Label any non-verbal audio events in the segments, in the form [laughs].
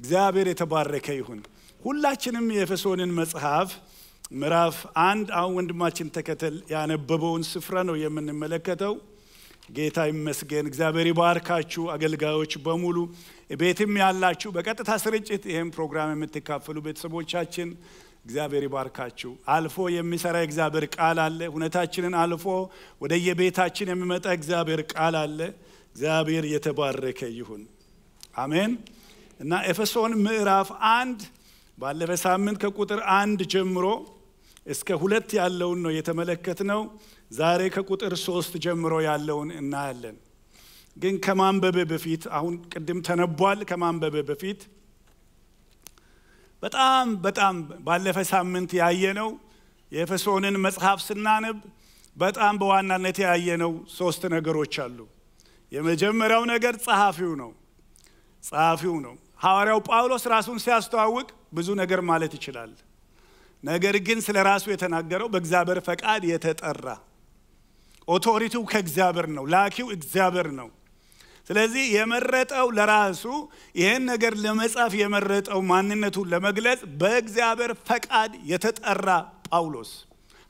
እግዚአብሔር የተባረከ ይሁን። ሁላችንም የኤፌሶንን መጽሐፍ ምዕራፍ አንድ አሁን ወንድማችን ተከተል ያነበበውን ስፍራ ነው የምንመለከተው። ጌታ ይመስገን። እግዚአብሔር ይባርካችሁ አገልጋዮች በሙሉ ቤትም ያላችሁ በቀጥታ ስርጭት ይህም ፕሮግራም የምትካፈሉ ቤተሰቦቻችን እግዚአብሔር ይባርካችሁ። አልፎ የሚሰራ እግዚአብሔር ቃል አለ። እውነታችንን አልፎ ወደ የቤታችን የሚመጣ እግዚአብሔር ቃል አለ። እግዚአብሔር የተባረከ ይሁን። አሜን እና ኤፌሶን ምዕራፍ አንድ ባለፈ ሳምንት ከቁጥር አንድ ጀምሮ እስከ ሁለት ያለውን ነው ነው ዛሬ ከቁጥር ሶስት ጀምሮ ያለውን እናያለን። ግን ከማንበብ በፊት አሁን ቅድም ተነቧል። ከማንበብ በፊት በጣም በጣም ባለፈ ሳምንት ያየ ነው የኤፌሶንን መጽሐፍ ስናነብ በጣም በዋናነት ያየነው ሶስት ነገሮች አሉ። የመጀመሪያው ነገር ጸሐፊው ነው ጸሐፊው ነው ሐዋርያው ጳውሎስ ራሱን ሲያስተዋውቅ ብዙ ነገር ማለት ይችላል ነገር ግን ስለ ራሱ የተናገረው በእግዚአብሔር ፈቃድ የተጠራ ኦቶሪቲው ከእግዚአብሔር ነው ላኪው እግዚአብሔር ነው ስለዚህ የመረጠው ለራሱ ይህን ነገር ለመጻፍ የመረጠው ማንነቱን ለመግለጽ በእግዚአብሔር ፈቃድ የተጠራ ጳውሎስ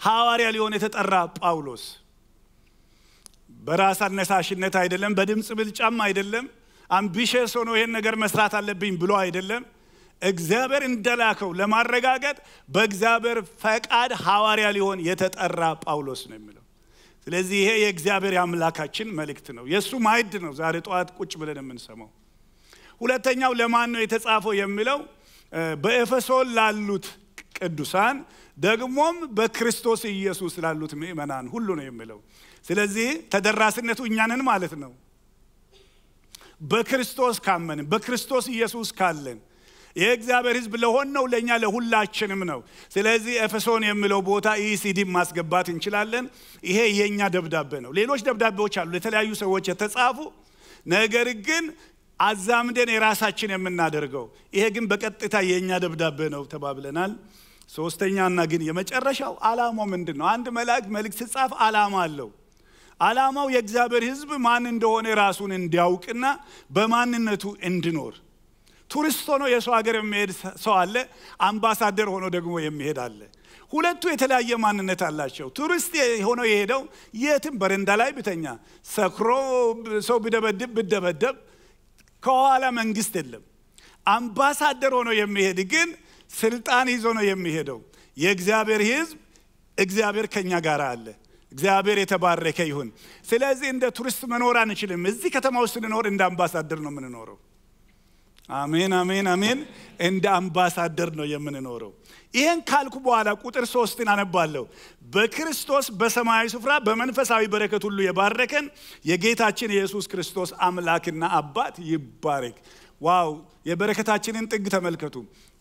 ሐዋርያ ሊሆን የተጠራ ጳውሎስ በራስ አነሳሽነት አይደለም፣ በድምፅ ብልጫም አይደለም፣ አምቢሸስ ሆኖ ይህን ነገር መስራት አለብኝ ብሎ አይደለም። እግዚአብሔር እንደላከው ለማረጋገጥ በእግዚአብሔር ፈቃድ ሐዋርያ ሊሆን የተጠራ ጳውሎስ ነው የሚለው። ስለዚህ ይሄ የእግዚአብሔር የአምላካችን መልእክት ነው፣ የእሱ ማዕድ ነው። ዛሬ ጠዋት ቁጭ ብለን የምንሰማው። ሁለተኛው ለማን ነው የተጻፈው የሚለው በኤፌሶን ላሉት ቅዱሳን ደግሞም በክርስቶስ ኢየሱስ ላሉት ምእመናን ሁሉ ነው የሚለው ስለዚህ ተደራሽነቱ እኛንን ማለት ነው በክርስቶስ ካመንን በክርስቶስ ኢየሱስ ካለን የእግዚአብሔር ህዝብ ለሆን ነው ለእኛ ለሁላችንም ነው ስለዚህ ኤፌሶን የሚለው ቦታ ኢሲዲ ማስገባት እንችላለን ይሄ የእኛ ደብዳቤ ነው ሌሎች ደብዳቤዎች አሉ የተለያዩ ሰዎች የተጻፉ ነገር ግን አዛምደን የራሳችን የምናደርገው ይሄ ግን በቀጥታ የእኛ ደብዳቤ ነው ተባብለናል ሶስተኛና ግን የመጨረሻው አላማው ምንድን ነው አንድ መልአክ መልእክት ስጻፍ አላማ አለው ዓላማው የእግዚአብሔር ህዝብ ማን እንደሆነ ራሱን እንዲያውቅና በማንነቱ እንዲኖር ቱሪስት ሆኖ የሰው ሀገር የሚሄድ ሰው አለ አምባሳደር ሆኖ ደግሞ የሚሄድ አለ ሁለቱ የተለያየ ማንነት አላቸው ቱሪስት ሆኖ የሄደው የትም በረንዳ ላይ ብተኛ ሰክሮ ሰው ብደበድብ ብደበደብ ከኋላ መንግስት የለም አምባሳደር ሆኖ የሚሄድ ግን ስልጣን ይዞ ነው የሚሄደው የእግዚአብሔር ህዝብ እግዚአብሔር ከኛ ጋር አለ እግዚአብሔር የተባረከ ይሁን። ስለዚህ እንደ ቱሪስት መኖር አንችልም። እዚህ ከተማ ውስጥ ልኖር እንደ አምባሳደር ነው የምንኖረው። አሜን፣ አሜን፣ አሜን። እንደ አምባሳደር ነው የምንኖረው። ይህን ካልኩ በኋላ ቁጥር ሶስትን አነባለሁ። በክርስቶስ በሰማያዊ ስፍራ በመንፈሳዊ በረከት ሁሉ የባረከን የጌታችን የኢየሱስ ክርስቶስ አምላክና አባት ይባረክ። ዋው! የበረከታችንን ጥግ ተመልከቱ።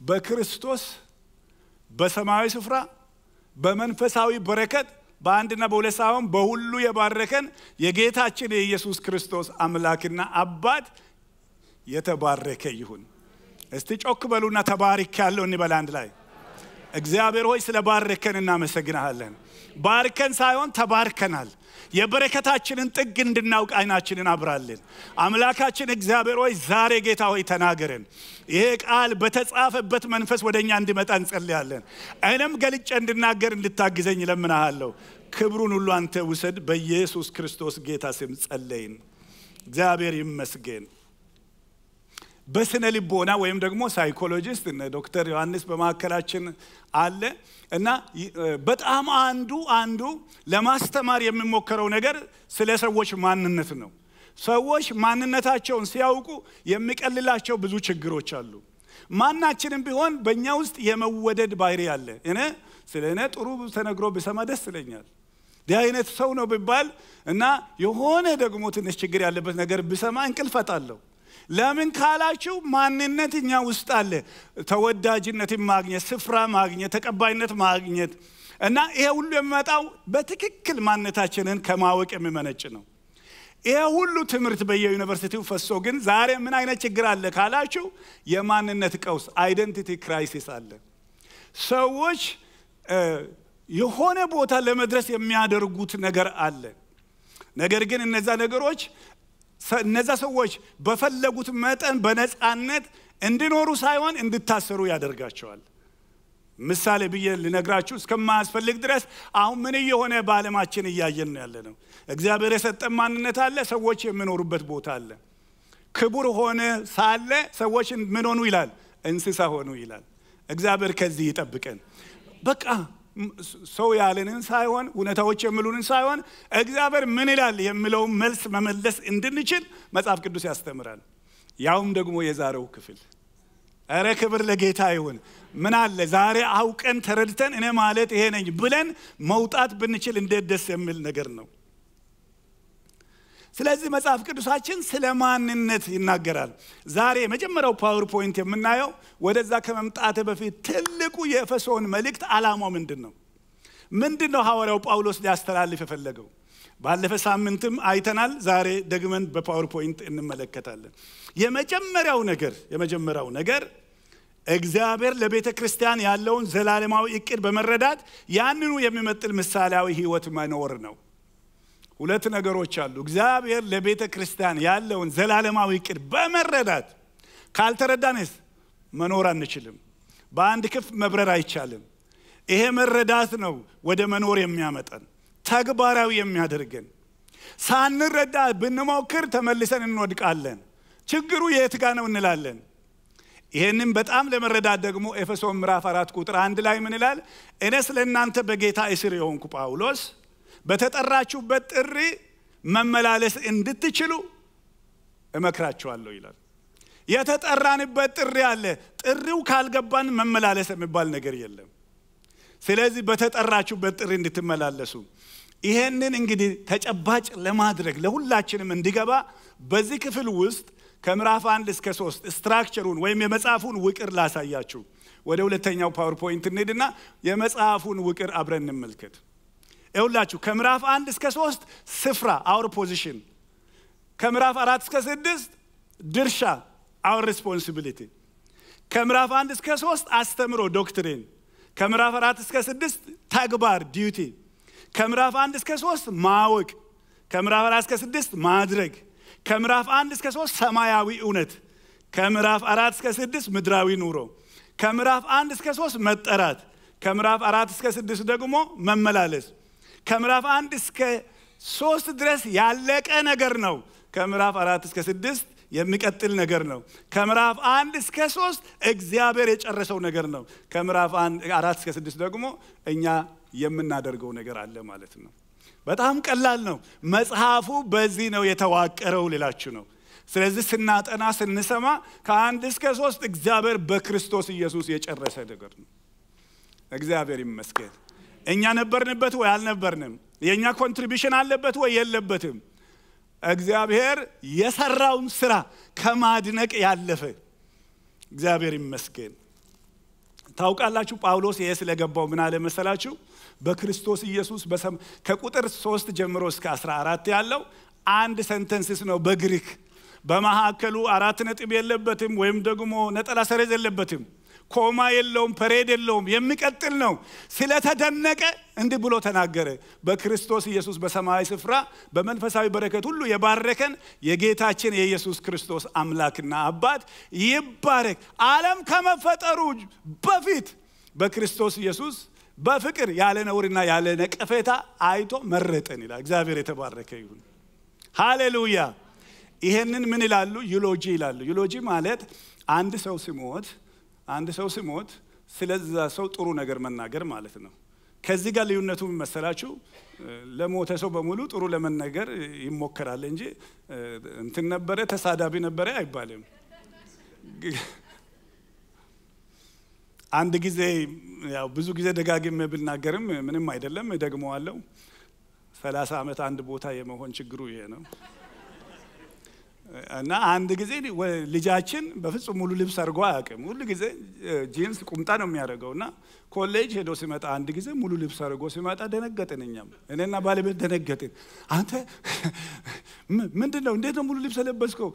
በክርስቶስ በሰማያዊ ስፍራ በመንፈሳዊ በረከት በአንድና በሁለት ሳይሆን በሁሉ የባረከን የጌታችን የኢየሱስ ክርስቶስ አምላክና አባት የተባረከ ይሁን። እስቲ ጮክ በሉና ተባሪክ ያለው እንበል አንድ ላይ እግዚአብሔር ሆይ ስለ ባረከን እናመሰግናሃለን። ባርከን ሳይሆን ተባርከናል። የበረከታችንን ጥግ እንድናውቅ አይናችንን አብራልን። አምላካችን እግዚአብሔር ሆይ ዛሬ ጌታ ሆይ ተናገረን ይሄ ቃል በተጻፈበት መንፈስ ወደ እኛ እንዲመጣ እንጸልያለን። እኔም ገልጬ እንድናገር እንድታግዘኝ ለምናሃለሁ ክብሩን ሁሉ አንተ ውሰድ። በኢየሱስ ክርስቶስ ጌታ ስም ጸለይን። እግዚአብሔር ይመስገን። በስነ ልቦና ወይም ደግሞ ሳይኮሎጂስት እነ ዶክተር ዮሐንስ በማካከላችን አለ እና በጣም አንዱ አንዱ ለማስተማር የሚሞከረው ነገር ስለ ሰዎች ማንነት ነው። ሰዎች ማንነታቸውን ሲያውቁ የሚቀልላቸው ብዙ ችግሮች አሉ። ማናችንም ቢሆን በእኛ ውስጥ የመወደድ ባህሪ አለ። እኔ ስለ እኔ ጥሩ ተነግሮ ብሰማ ደስ ይለኛል። እንዲህ አይነት ሰው ነው ብባል እና የሆነ ደግሞ ትንሽ ችግር ያለበት ነገር ብሰማ እንቅልፈታለሁ። ለምን ካላችሁ ማንነት እኛ ውስጥ አለ። ተወዳጅነትን ማግኘት፣ ስፍራ ማግኘት፣ ተቀባይነት ማግኘት እና ይሄ ሁሉ የሚመጣው በትክክል ማንነታችንን ከማወቅ የሚመነጭ ነው። ይሄ ሁሉ ትምህርት በየዩኒቨርሲቲው ፈሶ ግን ዛሬ ምን አይነት ችግር አለ ካላችሁ የማንነት ቀውስ አይደንቲቲ ክራይሲስ አለ። ሰዎች የሆነ ቦታ ለመድረስ የሚያደርጉት ነገር አለ። ነገር ግን እነዛ ነገሮች እነዛ ሰዎች በፈለጉት መጠን በነፃነት እንዲኖሩ ሳይሆን እንድታሰሩ ያደርጋቸዋል። ምሳሌ ብዬ ልነግራችሁ እስከማያስፈልግ ድረስ አሁን ምን እየሆነ በዓለማችን እያየን ነው ያለ ነው። እግዚአብሔር የሰጠን ማንነት አለ፣ ሰዎች የሚኖሩበት ቦታ አለ። ክቡር ሆነ ሳለ ሰዎች ምን ሆኑ ይላል? እንስሳ ሆኑ ይላል። እግዚአብሔር ከዚህ ይጠብቀን። በቃ ሰው ያለንን ሳይሆን እውነታዎች የምሉንን ሳይሆን እግዚአብሔር ምን ይላል የሚለውን መልስ መመለስ እንድንችል መጽሐፍ ቅዱስ ያስተምራል። ያውም ደግሞ የዛሬው ክፍል እረ ክብር ለጌታ ይሁን። ምን አለ ዛሬ አውቀን ተረድተን እኔ ማለት ይሄ ነኝ ብለን መውጣት ብንችል እንዴት ደስ የሚል ነገር ነው። ስለዚህ መጽሐፍ ቅዱሳችን ስለ ማንነት ይናገራል። ዛሬ የመጀመሪያው ፓወርፖይንት የምናየው ወደዛ ከመምጣት በፊት ትልቁ የኤፌሶን መልእክት አላማው ምንድን ነው? ምንድን ነው ሐዋርያው ጳውሎስ ሊያስተላልፍ የፈለገው? ባለፈ ሳምንትም አይተናል። ዛሬ ደግመን በፓወርፖይንት እንመለከታለን። የመጀመሪያው ነገር የመጀመሪያው ነገር እግዚአብሔር ለቤተ ክርስቲያን ያለውን ዘላለማዊ እቅድ በመረዳት ያንኑ የሚመጥል ምሳሌያዊ ህይወት መኖር ነው። ሁለት ነገሮች አሉ። እግዚአብሔር ለቤተ ክርስቲያን ያለውን ዘላለማዊ እቅድ በመረዳት ካልተረዳንስ መኖር አንችልም። በአንድ ክፍ መብረር አይቻልም። ይሄ መረዳት ነው ወደ መኖር የሚያመጠን ተግባራዊ የሚያደርገን። ሳንረዳ ብንሞክር ተመልሰን እንወድቃለን። ችግሩ የት ጋ ነው እንላለን። ይህንም በጣም ለመረዳት ደግሞ ኤፌሶን ምዕራፍ አራት ቁጥር አንድ ላይ ምን ይላል? እኔስ ለእናንተ በጌታ እስር የሆንኩ ጳውሎስ በተጠራችሁበት ጥሪ መመላለስ እንድትችሉ እመክራችኋለሁ ይላል። የተጠራንበት ጥሪ አለ። ጥሪው ካልገባን መመላለስ የሚባል ነገር የለም። ስለዚህ በተጠራችሁበት ጥሪ እንድትመላለሱ ይሄንን እንግዲህ ተጨባጭ ለማድረግ ለሁላችንም እንዲገባ በዚህ ክፍል ውስጥ ከምዕራፍ አንድ እስከ ሶስት ስትራክቸሩን ወይም የመጽሐፉን ውቅር ላሳያችሁ። ወደ ሁለተኛው ፓወርፖይንት እንሄድና የመጽሐፉን ውቅር አብረን እንመልከት። ይውላችሁ ከምዕራፍ አንድ እስከ ሶስት ስፍራ አውር ፖዚሽን፣ ከምዕራፍ አራት እስከ ስድስት ድርሻ አውር ሪስፖንሲቢሊቲ፣ ከምዕራፍ አንድ እስከ ሶስት አስተምሮ ዶክትሪን፣ ከምዕራፍ አራት እስከ ስድስት ተግባር ዲዩቲ፣ ከምዕራፍ አንድ እስከ ሶስት ማወቅ፣ ከምዕራፍ አራት እስከ ስድስት ማድረግ፣ ከምዕራፍ አንድ እስከ ሶስት ሰማያዊ እውነት፣ ከምዕራፍ አራት እስከ ስድስት ምድራዊ ኑሮ፣ ከምዕራፍ አንድ እስከ ሶስት መጠራት፣ ከምዕራፍ አራት እስከ ስድስት ደግሞ መመላለስ ከምዕራፍ አንድ እስከ ሶስት ድረስ ያለቀ ነገር ነው። ከምዕራፍ አራት እስከ ስድስት የሚቀጥል ነገር ነው። ከምዕራፍ አንድ እስከ ሶስት እግዚአብሔር የጨረሰው ነገር ነው። ከምዕራፍ አራት እስከ ስድስት ደግሞ እኛ የምናደርገው ነገር አለ ማለት ነው። በጣም ቀላል ነው። መጽሐፉ በዚህ ነው የተዋቀረው ልላችሁ ነው። ስለዚህ ስናጠና ስንሰማ ከአንድ እስከ ሶስት እግዚአብሔር በክርስቶስ ኢየሱስ የጨረሰ ነገር ነው። እግዚአብሔር ይመስገን። እኛ ነበርንበት ወይ አልነበርንም? የእኛ ኮንትሪቢሽን አለበት ወይ የለበትም? እግዚአብሔር የሰራውን ስራ ከማድነቅ ያለፈ እግዚአብሔር ይመስገን። ታውቃላችሁ ጳውሎስ ይሄ ስለገባው ምን አለ መሰላችሁ? በክርስቶስ ኢየሱስ ከቁጥር ሶስት ጀምሮ እስከ አራት ያለው አንድ ሰንተንስስ ነው በግሪክ በመካከሉ አራት ነጥብ የለበትም፣ ወይም ደግሞ ነጠላ ሰረዝ የለበትም። ኮማ የለውም፣ ፐሬድ የለውም፣ የሚቀጥል ነው። ስለተደነቀ እንዲህ ብሎ ተናገረ። በክርስቶስ ኢየሱስ በሰማያዊ ስፍራ በመንፈሳዊ በረከት ሁሉ የባረከን የጌታችን የኢየሱስ ክርስቶስ አምላክና አባት ይባረክ። ዓለም ከመፈጠሩ በፊት በክርስቶስ ኢየሱስ በፍቅር ያለ ነውርና ያለ ነቀፌታ አይቶ መረጠን ይላል። እግዚአብሔር የተባረከ ይሁን። ሃሌሉያ። ይሄንን ምን ይላሉ? ዩሎጂ ይላሉ። ዩሎጂ ማለት አንድ ሰው ሲሞት አንድ ሰው ሲሞት ስለዛ ሰው ጥሩ ነገር መናገር ማለት ነው። ከዚህ ጋር ልዩነቱ መሰላችሁ ለሞተ ሰው በሙሉ ጥሩ ለመናገር ይሞከራል እንጂ እንትን ነበረ ተሳዳቢ ነበረ አይባልም። አንድ ጊዜ ያው ብዙ ጊዜ ደጋግሜ ብናገርም ምንም አይደለም፣ እደግመዋለሁ። ሰላሳ ዓመት አንድ ቦታ የመሆን ችግሩ ይሄ ነው። እና አንድ ጊዜ ልጃችን በፍጹም ሙሉ ልብስ አድርጎ አያውቅም። ሁሉ ጊዜ ጂንስ ቁምጣ ነው የሚያደርገው። እና ኮሌጅ ሄዶ ሲመጣ አንድ ጊዜ ሙሉ ልብስ አድርጎ ሲመጣ ደነገጥን። እኛም እኔና ባለቤት ደነገጥን። አንተ [laughs] ምንድን ነው እንዴት ነው ሙሉ ልብስ ለበስከው?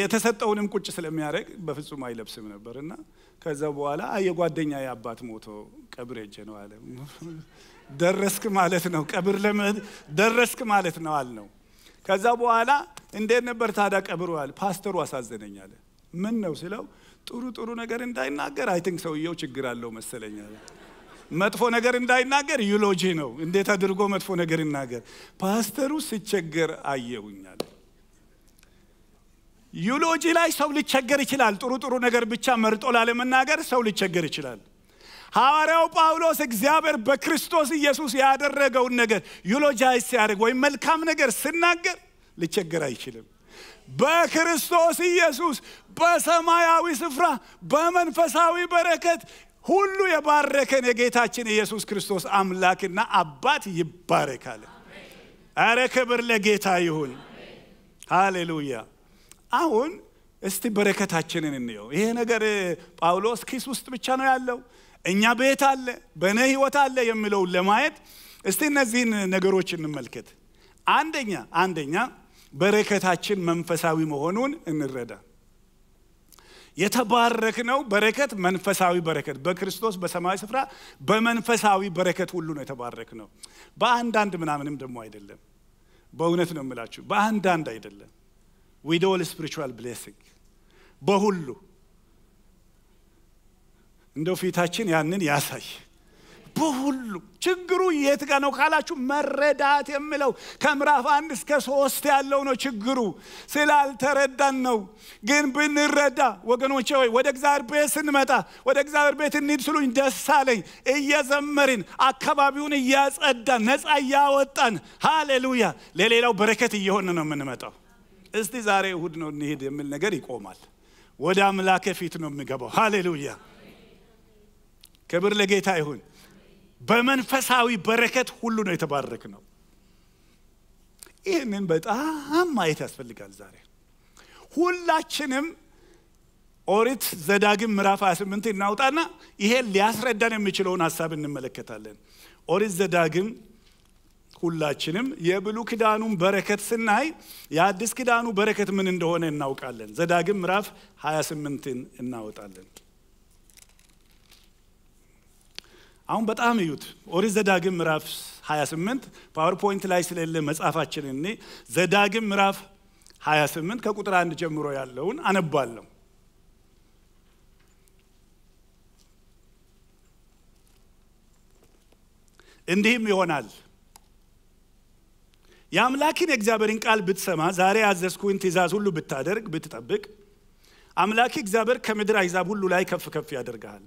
የተሰጠውንም ቁጭ ስለሚያደርግ በፍጹም አይለብስም ነበር እና ከዛ በኋላ የጓደኛ የአባት ሞቶ ቀብር ሄጄ ነው አለ። ደረስክ ማለት ነው ቀብር ለመ ደረስክ ማለት ነው አልነው። ከዛ በኋላ እንዴት ነበር ታዲያ ቀብሩ አለ። ፓስተሩ አሳዘነኝ አለ። ምን ነው ስለው ጥሩ ጥሩ ነገር እንዳይናገር አይ ቲንክ ሰውየው ችግር አለው መሰለኝ አለ። መጥፎ ነገር እንዳይናገር ዩሎጂ ነው። እንዴት አድርጎ መጥፎ ነገር ይናገር? ፓስተሩ ሲቸገር አየሁኛል። ዩሎጂ ላይ ሰው ሊቸገር ይችላል። ጥሩ ጥሩ ነገር ብቻ መርጦ ላለመናገር ሰው ሊቸገር ይችላል። ሐዋርያው ጳውሎስ እግዚአብሔር በክርስቶስ ኢየሱስ ያደረገውን ነገር ዩሎጃይዝ ሲያደርግ ወይም መልካም ነገር ስናገር ልቸገር አይችልም። በክርስቶስ ኢየሱስ በሰማያዊ ስፍራ በመንፈሳዊ በረከት ሁሉ የባረከን የጌታችን ኢየሱስ ክርስቶስ አምላክና አባት ይባረካል። አረ ክብር ለጌታ ይሁን። ሃሌሉያ። አሁን እስቲ በረከታችንን እንየው። ይሄ ነገር ጳውሎስ ኪስ ውስጥ ብቻ ነው ያለው? እኛ ቤት አለ በእኔ ህይወት አለ የሚለውን ለማየት እስቲ እነዚህን ነገሮች እንመልከት አንደኛ አንደኛ በረከታችን መንፈሳዊ መሆኑን እንረዳ የተባረክነው በረከት መንፈሳዊ በረከት በክርስቶስ በሰማያዊ ስፍራ በመንፈሳዊ በረከት ሁሉ ነው የተባረክነው በአንዳንድ ምናምንም ደግሞ አይደለም በእውነት ነው የምላችሁ በአንዳንድ አይደለም ዊዶል ስፒሪቹዋል ብሌሲንግ በሁሉ እንደው ፊታችን ያንን ያሳይ። በሁሉ ችግሩ የት ጋ ነው ካላችሁ፣ መረዳት የምለው ከምዕራፍ አንድ እስከ ሶስት ያለው ነው። ችግሩ ስላልተረዳን ነው። ግን ብንረዳ ወገኖቼ፣ ወይ ወደ እግዚአብሔር ቤት ስንመጣ ወደ እግዚአብሔር ቤት እንሂድ ስሉኝ ደስ አለኝ። እየዘመርን አካባቢውን እያጸዳን ነፃ እያወጣን ሃሌሉያ፣ ለሌላው በረከት እየሆን ነው የምንመጣው። እስቲ ዛሬ እሁድ ነው እንሄድ የሚል ነገር ይቆማል። ወደ አምላክ ፊት ነው የሚገባው ሃሌሉያ ክብር ለጌታ ይሁን። በመንፈሳዊ በረከት ሁሉ ነው የተባረክ ነው። ይህንን በጣም ማየት ያስፈልጋል። ዛሬ ሁላችንም ኦሪት ዘዳግም ምዕራፍ 28 እናውጣና ይሄን ሊያስረዳን የሚችለውን ሀሳብ እንመለከታለን። ኦሪት ዘዳግም ሁላችንም የብሉ ኪዳኑን በረከት ስናይ የአዲስ ኪዳኑ በረከት ምን እንደሆነ እናውቃለን። ዘዳግም ምዕራፍ 28ን እናወጣለን። አሁን በጣም እዩት። ኦሪት ዘዳግም ምዕራፍ 28 ፓወርፖይንት ላይ ስለሌለ መጽሐፋችን እኔ ዘዳግም ምዕራፍ 28 ከቁጥር አንድ ጀምሮ ያለውን አነባለሁ። እንዲህም ይሆናል የአምላክን የእግዚአብሔርን ቃል ብትሰማ፣ ዛሬ ያዘዝኩህን ትእዛዝ ሁሉ ብታደርግ ብትጠብቅ፣ አምላክ እግዚአብሔር ከምድር አይዛብ ሁሉ ላይ ከፍ ከፍ ያደርግሃል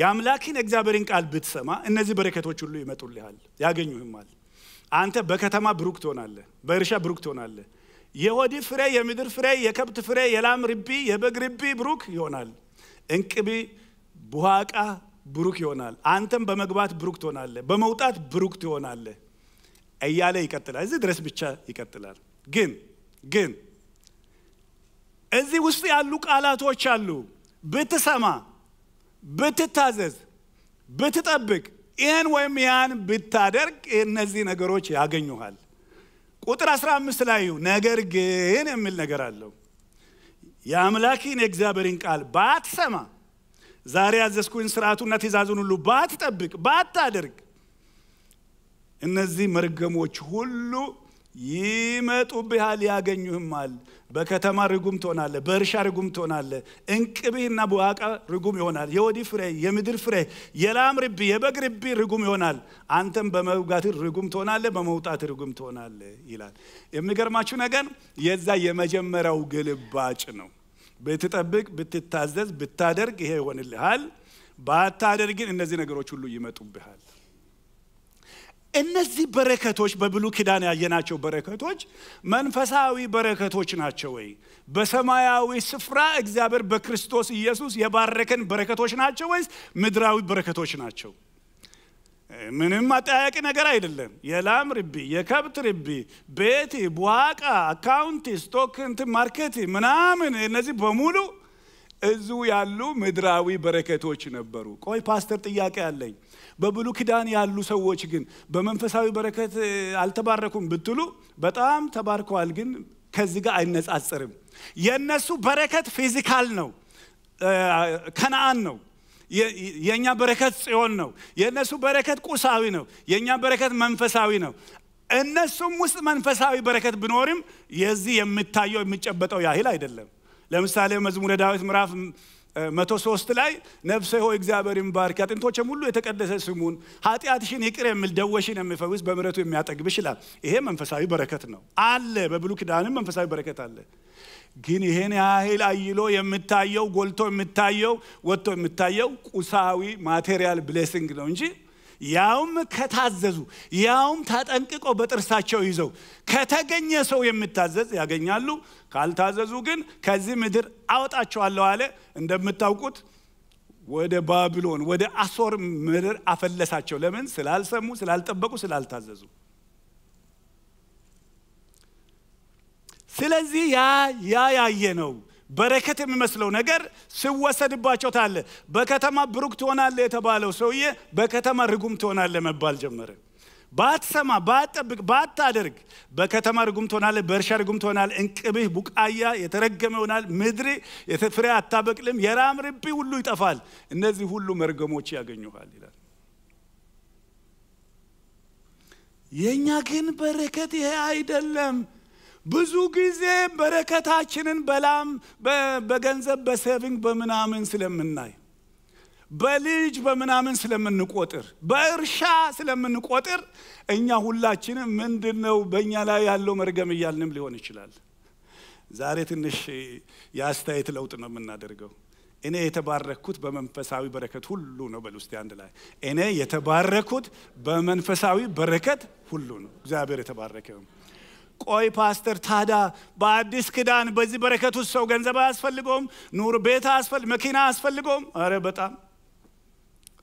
የአምላክን እግዚአብሔርን ቃል ብትሰማ እነዚህ በረከቶች ሁሉ ይመጡልሃል፣ ያገኙህማል። አንተ በከተማ ብሩክ ትሆናለህ፣ በእርሻ ብሩክ ትሆናለህ። የወዲ ፍሬ፣ የምድር ፍሬ፣ የከብት ፍሬ፣ የላም ርቢ፣ የበግ ርቢ ብሩክ ይሆናል። እንቅቢ ቡሃቃ ብሩክ ይሆናል። አንተም በመግባት ብሩክ ትሆናለ በመውጣት ብሩክ ትሆናለ እያለ ይቀጥላል። እዚህ ድረስ ብቻ ይቀጥላል። ግን ግን እዚህ ውስጥ ያሉ ቃላቶች አሉ ብትሰማ ብትታዘዝ፣ ብትጠብቅ፣ ይህን ወይም ያን ብታደርግ እነዚህ ነገሮች ያገኙሃል። ቁጥር 15 ላይ ነገር ግን የሚል ነገር አለው። የአምላክን የእግዚአብሔርን ቃል ባትሰማ፣ ዛሬ ያዘዝኩኝ ስርዓቱና ትእዛዙን ሁሉ ባትጠብቅ፣ ባታደርግ እነዚህ መርገሞች ሁሉ ይመጡብሃል፣ ያገኙህማል። በከተማ ርጉም ትሆናለ፣ በእርሻ ርጉም ትሆናለ። እንቅብና በዋቃ ርጉም ይሆናል። የወዲ ፍሬ፣ የምድር ፍሬ፣ የላም ርቢ፣ የበግ ርቢ ርጉም ይሆናል። አንተም በመውጋት ርጉም ትሆናለ፣ በመውጣት ርጉም ትሆናለ ይላል። የሚገርማችሁ ነገር የዛ የመጀመሪያው ግልባጭ ነው። ብትጠብቅ፣ ብትታዘዝ፣ ብታደርግ ይሄ ይሆንልሃል። ባታደርግን እነዚህ ነገሮች ሁሉ ይመጡብሃል። እነዚህ በረከቶች በብሉ ኪዳን ያየናቸው በረከቶች መንፈሳዊ በረከቶች ናቸው ወይ? በሰማያዊ ስፍራ እግዚአብሔር በክርስቶስ ኢየሱስ የባረከን በረከቶች ናቸው ወይስ ምድራዊ በረከቶች ናቸው? ምንም አጠያያቂ ነገር አይደለም። የላም ርቢ፣ የከብት ርቢ፣ ቤት፣ ቡሃቃ፣ አካውንት፣ ስቶክንት፣ ማርኬት ምናምን እነዚህ በሙሉ እዙ ያሉ ምድራዊ በረከቶች ነበሩ። ቆይ ፓስተር ጥያቄ አለኝ። በብሉ ኪዳን ያሉ ሰዎች ግን በመንፈሳዊ በረከት አልተባረኩም ብትሉ በጣም ተባርከዋል፣ ግን ከዚ ጋር አይነጻጽርም። የእነሱ በረከት ፊዚካል ነው፣ ከነአን ነው። የእኛ በረከት ጽዮን ነው። የእነሱ በረከት ቁሳዊ ነው። የእኛ በረከት መንፈሳዊ ነው። እነሱም ውስጥ መንፈሳዊ በረከት ቢኖርም የዚህ የምታየው የሚጨበጠው ያህል አይደለም። ለምሳሌ መዝሙረ ዳዊት ምዕራፍ መቶ ሶስት ላይ ነፍሴ ሆይ እግዚአብሔር ይባርክ አጥንቶችም ሁሉ የተቀደሰ ስሙን ኃጢአትሽን ይቅር የሚል ደዌሽን የሚፈውስ በምሕረቱ የሚያጠግብሽ ይላል። ይሄ መንፈሳዊ በረከት ነው አለ። በብሉ ኪዳንም መንፈሳዊ በረከት አለ። ግን ይሄን ያህል አይሎ የምታየው ጎልቶ የምታየው ወጥቶ የምታየው ቁሳዊ ማቴሪያል ብሌሲንግ ነው እንጂ ያውም ከታዘዙ ያውም ተጠንቅቆ በጥርሳቸው ይዘው ከተገኘ ሰው የምታዘዝ ያገኛሉ። ካልታዘዙ ግን ከዚህ ምድር አወጣቸዋለሁ አለ። እንደምታውቁት ወደ ባቢሎን ወደ አሶር ምድር አፈለሳቸው። ለምን? ስላልሰሙ፣ ስላልጠበቁ፣ ስላልታዘዙ። ስለዚህ ያ ያ ያየ ነው። በረከት የሚመስለው ነገር ስወሰድባቸው ታለ በከተማ ብሩክ ትሆናለ የተባለው ሰውዬ በከተማ ርጉም ትሆናለ መባል ጀመረ። ባትሰማ፣ ባትጠብቅ፣ ባታደርግ በከተማ ርጉም ትሆናለ፣ በእርሻ ርጉም ትሆናል እንቅብህ ቡቃያ የተረገመ ይሆናል። ምድር ፍሬ አታበቅልም። ርቢ ሁሉ ይጠፋል። እነዚህ ሁሉ መርገሞች ያገኙሃል ይላል። የእኛ ግን በረከት ይሄ አይደለም። ብዙ ጊዜ በረከታችንን በላም በገንዘብ በሰቪንግ በምናምን ስለምናይ በልጅ በምናምን ስለምንቆጥር በእርሻ ስለምንቆጥር እኛ ሁላችንም ምንድን ነው በእኛ ላይ ያለው መርገም እያልንም ሊሆን ይችላል። ዛሬ ትንሽ የአስተያየት ለውጥ ነው የምናደርገው። እኔ የተባረኩት በመንፈሳዊ በረከት ሁሉ ነው። በል ውስጥ አንድ ላይ እኔ የተባረኩት በመንፈሳዊ በረከት ሁሉ ነው። እግዚአብሔር የተባረከ ቆይ ፓስተር ታዳ በአዲስ ክዳን በዚህ በረከት ውስጥ ሰው ገንዘብ አያስፈልገውም፣ ኑር ቤት አያስፈልግ፣ መኪና አያስፈልገውም። አረ በጣም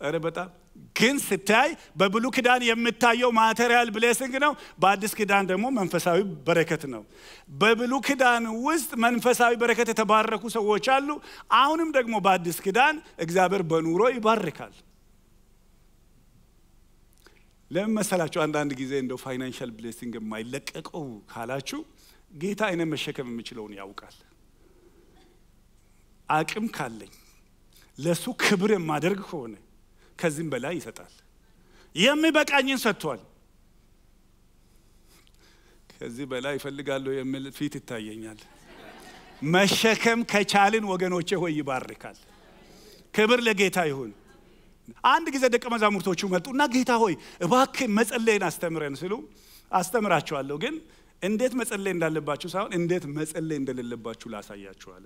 አረ በጣም ግን ስታይ በብሉ ክዳን የምታየው ማቴሪያል ብሌሲንግ ነው። በአዲስ ክዳን ደግሞ መንፈሳዊ በረከት ነው። በብሉ ክዳን ውስጥ መንፈሳዊ በረከት የተባረኩ ሰዎች አሉ። አሁንም ደግሞ በአዲስ ክዳን እግዚአብሔር በኑሮ ይባርካል። ለምን መሰላችሁ? አንዳንድ ጊዜ እንደው ፋይናንሻል ብሌሲንግ የማይለቀቀው ካላችሁ ጌታ አይነ መሸከም የምችለውን ያውቃል። አቅም ካለኝ ለእሱ ክብር የማደርግ ከሆነ ከዚህም በላይ ይሰጣል። የሚበቃኝን ሰጥቷል። ከዚህ በላይ ይፈልጋለሁ የሚል ፊት ይታየኛል። መሸከም ከቻልን ወገኖቼ ሆይ ይባርካል። ክብር ለጌታ ይሁን። አንድ ጊዜ ደቀ መዛሙርቶቹ መጡና ጌታ ሆይ እባክ መጸለይን አስተምረን ሲሉ አስተምራቸዋለሁ ግን እንዴት መጸለይ እንዳለባችሁ ሳይሆን እንዴት መጸለይ እንደሌለባችሁ ላሳያችኋለ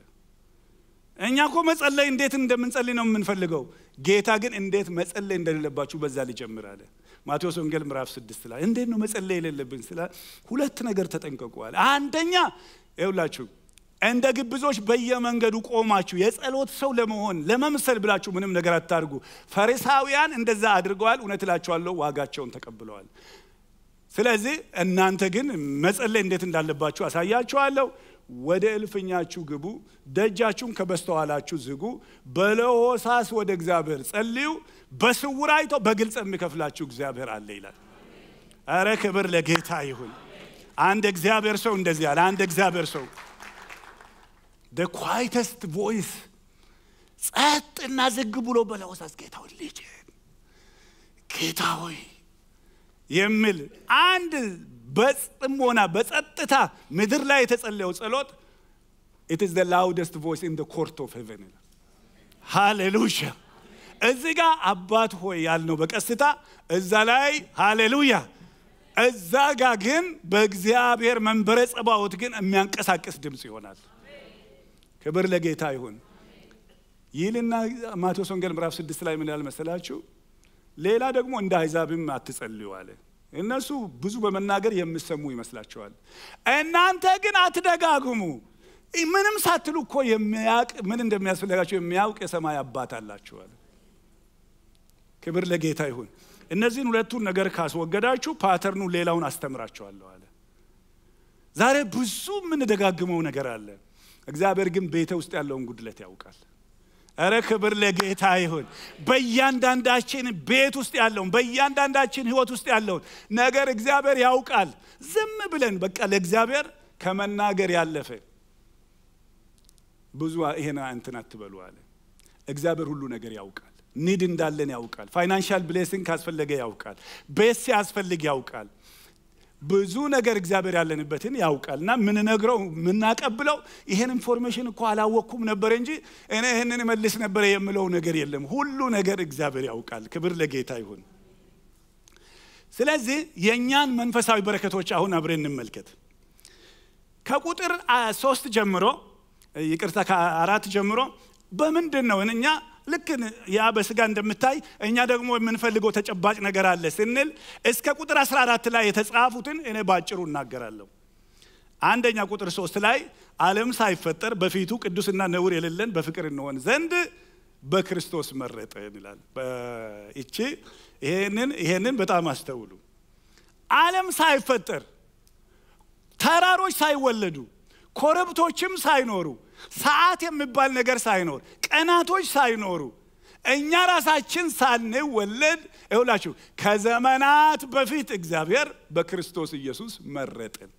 እኛ ኮ መጸለይ እንዴት እንደምንጸልይ ነው የምንፈልገው ጌታ ግን እንዴት መጸለይ እንደሌለባችሁ በዛ ሊጀምር አለ ማቴዎስ ወንጌል ምዕራፍ ስድስት ላይ እንዴት ነው መጸለይ የሌለብን ስላ ሁለት ነገር ተጠንቀቁ አለ አንደኛ ይውላችሁ እንደ ግብዞች በየመንገዱ ቆማችሁ የጸሎት ሰው ለመሆን ለመምሰል ብላችሁ ምንም ነገር አታርጉ። ፈሪሳውያን እንደዛ አድርገዋል። እውነት እላችኋለሁ ዋጋቸውን ተቀብለዋል። ስለዚህ እናንተ ግን መጸለይ እንዴት እንዳለባችሁ አሳያችኋለሁ። ወደ እልፍኛችሁ ግቡ፣ ደጃችሁን ከበስተኋላችሁ ዝጉ፣ በለሆሳስ ወደ እግዚአብሔር ጸልዩ፣ በስውር አይቶ በግልጽ የሚከፍላችሁ እግዚአብሔር አለ ይላል። ኧረ ክብር ለጌታ ይሁን። አንድ እግዚአብሔር ሰው እንደዚህ አለ። አንድ እግዚአብሔር ሰው ደ ኳይተስት ቮይስ ጸጥ እና ዝግ ብሎ በለሆሳስ ጌታውን ልጅ ጌታ ሆይ የሚል አንድ በጽሞና በጸጥታ ምድር ላይ የተጸለየው ጸሎት ኢት ኢዝ ዘ ላውደስት ቮይስ ኢን ዘ ኮርት ኦፍ ሄቨን ሃሌሉያ! እዚህ ጋር አባት ሆይ ያልነው በቀስታ እዛ ላይ ሃሌሉያ። እዛ ጋር ግን በእግዚአብሔር መንበረ ጸባዖት ግን የሚያንቀሳቅስ ድምፅ ይሆናል። ክብር ለጌታ ይሁን ይልና ማቴዎስ ወንጌል ምዕራፍ ስድስት ላይ ምን መሰላችሁ? ሌላ ደግሞ እንደ አሕዛብም አትጸልዩ አለ። እነሱ ብዙ በመናገር የምሰሙ ይመስላቸዋል። እናንተ ግን አትደጋግሙ። ምንም ሳትሉ እኮ የሚያውቅ ምን እንደሚያስፈልጋቸው የሚያውቅ የሰማይ አባት አላቸዋል ክብር ለጌታ ይሁን። እነዚህን ሁለቱን ነገር ካስወገዳችሁ ፓተርኑ ሌላውን አስተምራቸዋለሁ አለ። ዛሬ ብዙ የምንደጋግመው ነገር አለ። እግዚአብሔር ግን ቤተ ውስጥ ያለውን ጉድለት ያውቃል። እረ ክብር ለጌታ ይሁን። በእያንዳንዳችን ቤት ውስጥ ያለውን በእያንዳንዳችን ህይወት ውስጥ ያለውን ነገር እግዚአብሔር ያውቃል። ዝም ብለን በቃ ለእግዚአብሔር ከመናገር ያለፈ ብዙ ይሄን እንትን አትበሉ አለ። እግዚአብሔር ሁሉ ነገር ያውቃል። ኒድ እንዳለን ያውቃል። ፋይናንሻል ብሌሲንግ ካስፈለገ ያውቃል። ቤት ሲያስፈልግ ያውቃል። ብዙ ነገር እግዚአብሔር ያለንበትን ያውቃል እና ምንነግረው ምናቀብለው ይሄን ኢንፎርሜሽን እኮ አላወቅኩም ነበር እንጂ እኔ ይህንን መልስ ነበረ የምለው ነገር የለም ሁሉ ነገር እግዚአብሔር ያውቃል ክብር ለጌታ ይሁን ስለዚህ የእኛን መንፈሳዊ በረከቶች አሁን አብረን እንመልከት ከቁጥር ሶስት ጀምሮ ይቅርታ ከአራት ጀምሮ በምንድን ነው እኛ ልክ ያ በስጋ እንደምታይ እኛ ደግሞ የምንፈልገው ተጨባጭ ነገር አለ ስንል እስከ ቁጥር 14 ላይ የተጻፉትን እኔ ባጭሩ እናገራለሁ። አንደኛ ቁጥር ሶስት ላይ አለም ሳይፈጠር በፊቱ ቅዱስና ነውር የሌለን በፍቅር እንሆን ዘንድ በክርስቶስ መረጠን ይላል። ይቺ ይሄንን በጣም አስተውሉ። አለም ሳይፈጠር ተራሮች ሳይወለዱ ኮረብቶችም ሳይኖሩ ሰዓት የሚባል ነገር ሳይኖር ቀናቶች ሳይኖሩ እኛ ራሳችን ሳንወለድ ይሁላችሁ ከዘመናት በፊት እግዚአብሔር በክርስቶስ ኢየሱስ መረጥን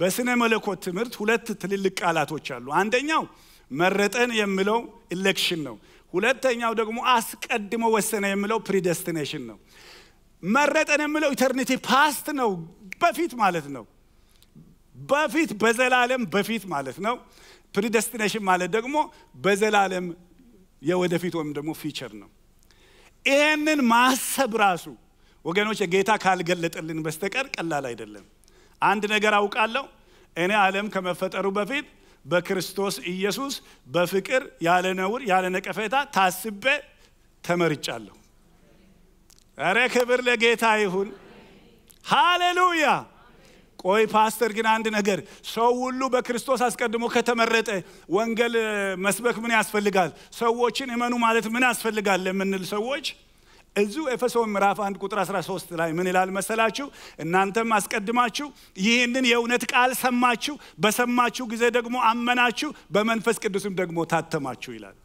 በስነ መለኮት ትምህርት ሁለት ትልልቅ ቃላቶች አሉ አንደኛው መረጠን የሚለው ኢሌክሽን ነው ሁለተኛው ደግሞ አስቀድሞ ወሰነ የሚለው ፕሪደስቲኔሽን ነው መረጠን የሚለው ኢተርኒቲ ፓስት ነው በፊት ማለት ነው በፊት በዘላለም በፊት ማለት ነው ፕሪደስቲኔሽን ማለት ደግሞ በዘላለም የወደፊት ወይም ደግሞ ፊቸር ነው። ይህንን ማሰብ ራሱ ወገኖች ጌታ ካልገለጠልን በስተቀር ቀላል አይደለም። አንድ ነገር አውቃለሁ፣ እኔ ዓለም ከመፈጠሩ በፊት በክርስቶስ ኢየሱስ በፍቅር ያለ ነውር ያለ ነቀፌታ ታስቤ ተመርጫለሁ። እረ ክብር ለጌታ ይሁን። ሃሌሉያ! ቆይ ፓስተር፣ ግን አንድ ነገር ሰው ሁሉ በክርስቶስ አስቀድሞ ከተመረጠ ወንገል መስበክ ምን ያስፈልጋል? ሰዎችን እመኑ ማለት ምን ያስፈልጋል ለምንል ሰዎች እዙ ኤፌሶን ምዕራፍ 1 ቁጥር 13 ላይ ምን ይላል መሰላችሁ? እናንተም አስቀድማችሁ ይህንን የእውነት ቃል ሰማችሁ፣ በሰማችሁ ጊዜ ደግሞ አመናችሁ፣ በመንፈስ ቅዱስም ደግሞ ታተማችሁ ይላል።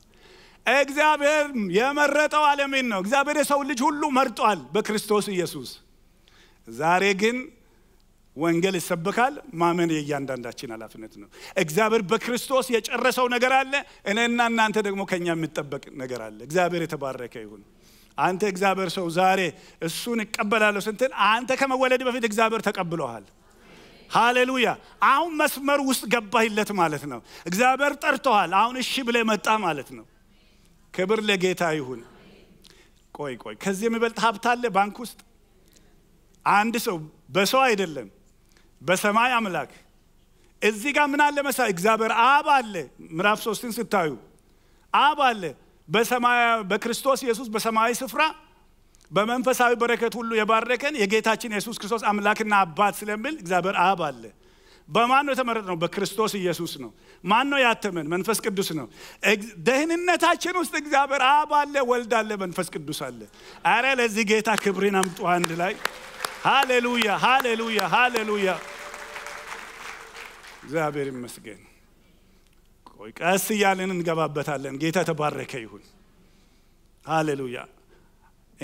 እግዚአብሔር የመረጠው ዓለምን ነው። እግዚአብሔር የሰው ልጅ ሁሉ መርጧል በክርስቶስ ኢየሱስ። ዛሬ ግን ወንጌል ይሰብካል። ማመን የእያንዳንዳችን ኃላፊነት ነው። እግዚአብሔር በክርስቶስ የጨረሰው ነገር አለ። እኔና እናንተ ደግሞ ከኛ የሚጠበቅ ነገር አለ። እግዚአብሔር የተባረከ ይሁን። አንተ እግዚአብሔር ሰው ዛሬ እሱን ይቀበላለሁ ስንትን አንተ ከመወለድ በፊት እግዚአብሔር ተቀብለሃል። ሃሌሉያ! አሁን መስመር ውስጥ ገባህለት ማለት ነው። እግዚአብሔር ጠርቶሃል። አሁን እሺ ብለ መጣ ማለት ነው። ክብር ለጌታ ይሁን። ቆይ ቆይ፣ ከዚህ የሚበልጥ ሀብት አለ ባንክ ውስጥ? አንድ ሰው በሰው አይደለም በሰማይ አምላክ እዚህ ጋር ምን አለ መሳ እግዚአብሔር አብ አለ ምዕራፍ ሶስትን ስታዩ አብ አለ በክርስቶስ ኢየሱስ በሰማያዊ ስፍራ በመንፈሳዊ በረከት ሁሉ የባረከን የጌታችን የሱስ ክርስቶስ አምላክና አባት ስለሚል እግዚአብሔር አብ አለ በማን ነው የተመረጥ ነው በክርስቶስ ኢየሱስ ነው ማን ነው ያተመን መንፈስ ቅዱስ ነው ደህንነታችን ውስጥ እግዚአብሔር አብ አለ ወልድ አለ መንፈስ ቅዱስ አለ አረ ለዚህ ጌታ ክብርን አምጡ አንድ ላይ ሃሌሉያ፣ ሃሌሉያ፣ ሃሌሉያ። እግዚአብሔር ይመስገን። ቆይ ቀስ እያለን እንገባበታለን። ጌታ ተባረከ ይሁን። ሃሌሉያ።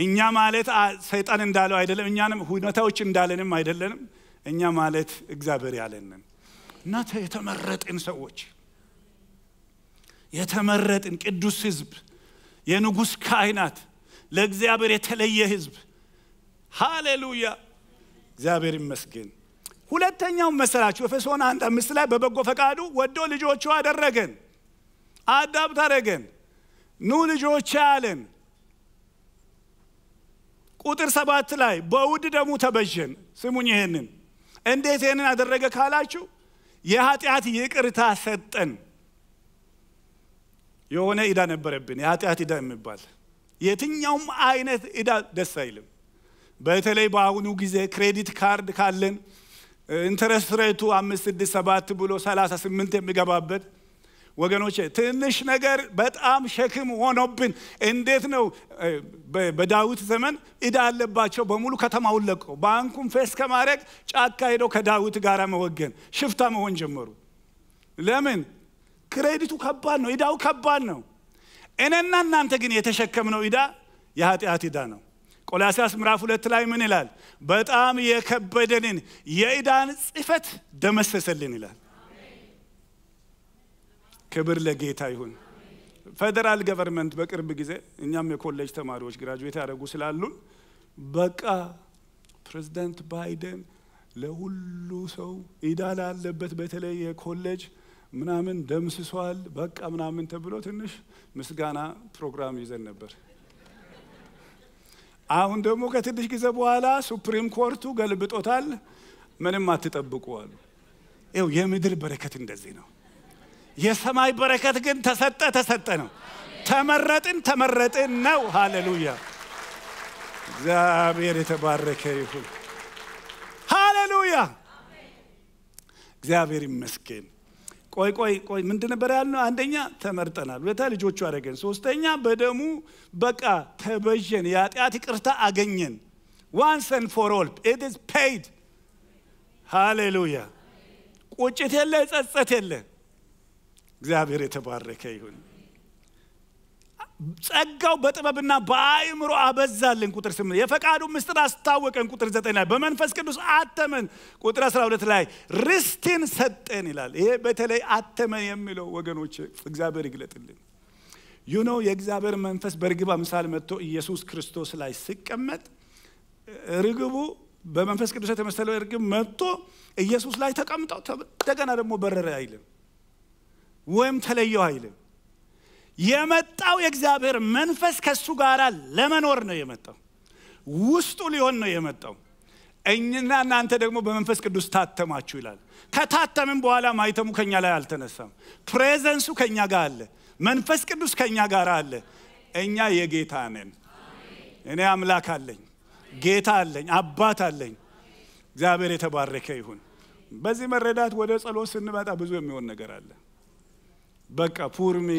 እኛ ማለት ሰይጣን እንዳለው አይደለም፣ እኛንም ሁኔታዎች እንዳለንም አይደለንም። እኛ ማለት እግዚአብሔር ያለንን እና የተመረጥን ሰዎች የተመረጥን ቅዱስ ህዝብ፣ የንጉሥ ካህናት፣ ለእግዚአብሔር የተለየ ህዝብ ሃሌሉያ እግዚአብሔር ይመስገን። ሁለተኛው መሰላችሁ ኤፌሶን አንድ አምስት ላይ በበጎ ፈቃዱ ወዶ ልጆቹ አደረገን፣ አዳብት አደረገን፣ ኑ ልጆች አለን። ቁጥር ሰባት ላይ በውድ ደሙ ተበጀን። ስሙኝ፣ ይሄንን እንዴት ይሄንን አደረገ ካላችሁ የኃጢአት ይቅርታ ሰጠን። የሆነ ዕዳ ነበረብን፣ የኃጢአት ዕዳ የሚባል የትኛውም አይነት ዕዳ ደስ አይልም። በተለይ በአሁኑ ጊዜ ክሬዲት ካርድ ካለን ኢንተረስት ሬቱ አምስት ስድስት ሰባት ብሎ ሰላሳ ስምንት የሚገባበት ወገኖች ትንሽ ነገር በጣም ሸክም ሆኖብን፣ እንዴት ነው በዳዊት ዘመን እዳ አለባቸው በሙሉ ከተማውን ለቀው ባንኩን ፌስ ከማድረግ ጫካ ሄደው ከዳዊት ጋር መወገን ሽፍታ መሆን ጀመሩ። ለምን? ክሬዲቱ ከባድ ነው፣ እዳው ከባድ ነው። እኔና እናንተ ግን የተሸከምነው እዳ የኃጢአት እዳ ነው። ቆላሲያስ ምዕራፍ ሁለት ላይ ምን ይላል? በጣም የከበደንን የኢዳን ጽፈት ደመሰሰልን ይላል። ክብር ለጌታ ይሁን። ፌደራል ገቨርንመንት በቅርብ ጊዜ እኛም የኮሌጅ ተማሪዎች ግራጁዌት ያደረጉ ስላሉን በቃ ፕሬዚደንት ባይደን ለሁሉ ሰው ኢዳ ላለበት በተለይ የኮሌጅ ምናምን ደምስሷል በቃ ምናምን ተብሎ ትንሽ ምስጋና ፕሮግራም ይዘን ነበር። አሁን ደግሞ ከትንሽ ጊዜ በኋላ ሱፕሪም ኮርቱ ገልብጦታል። ምንም አትጠብቁ አሉ። ይው የምድር በረከት እንደዚህ ነው። የሰማይ በረከት ግን ተሰጠ ተሰጠ ነው። ተመረጥን ተመረጥን ነው። ሃሌሉያ! እግዚአብሔር የተባረከ ይሁን። ሃሌሉያ! እግዚአብሔር ይመስገን። ቆይ ቆይ ቆይ ምንድ ነበር ያልነው? አንደኛ ተመርጠናል፣ ሁለታ ልጆቹ አደረገን፣ ሶስተኛ በደሙ በቃ ተበጀን፣ የኃጢአት ይቅርታ አገኘን። ዋንስ ን ፎር ኦል ኢት ኢዝ ፔይድ። ሃሌሉያ። ቁጭት የለ፣ ጸጸት የለ። እግዚአብሔር የተባረከ ይሁን። ጸጋው በጥበብና በአእምሮ አበዛልን። ቁጥር ስ የፈቃዱ ምስጢር አስታወቀን። ቁጥር 9 ላይ በመንፈስ ቅዱስ አተመን። ቁጥር 12 ላይ ርስትን ሰጠን ይላል። ይሄ በተለይ አተመን የሚለው ወገኖች እግዚአብሔር ይግለጥልን። ዩኖ የእግዚአብሔር መንፈስ በርግብ አምሳል መጥቶ ኢየሱስ ክርስቶስ ላይ ሲቀመጥ ርግቡ በመንፈስ ቅዱስ የተመሰለው ርግብ መጥቶ ኢየሱስ ላይ ተቀምጠው እንደገና ደግሞ በረረ አይልም ወይም ተለየው አይልም። የመጣው የእግዚአብሔር መንፈስ ከእሱ ጋር ለመኖር ነው የመጣው ውስጡ ሊሆን ነው የመጣው እኝና እናንተ ደግሞ በመንፈስ ቅዱስ ታተማችሁ ይላል ከታተምን በኋላ ማይተሙ ከኛ ላይ አልተነሳም ፕሬዘንሱ ከኛ ጋር አለ መንፈስ ቅዱስ ከኛ ጋር አለ እኛ የጌታ ነን እኔ አምላክ አለኝ ጌታ አለኝ አባት አለኝ እግዚአብሔር የተባረከ ይሁን በዚህ መረዳት ወደ ጸሎት ስንመጣ ብዙ የሚሆን ነገር አለ በቃ ፑርሚ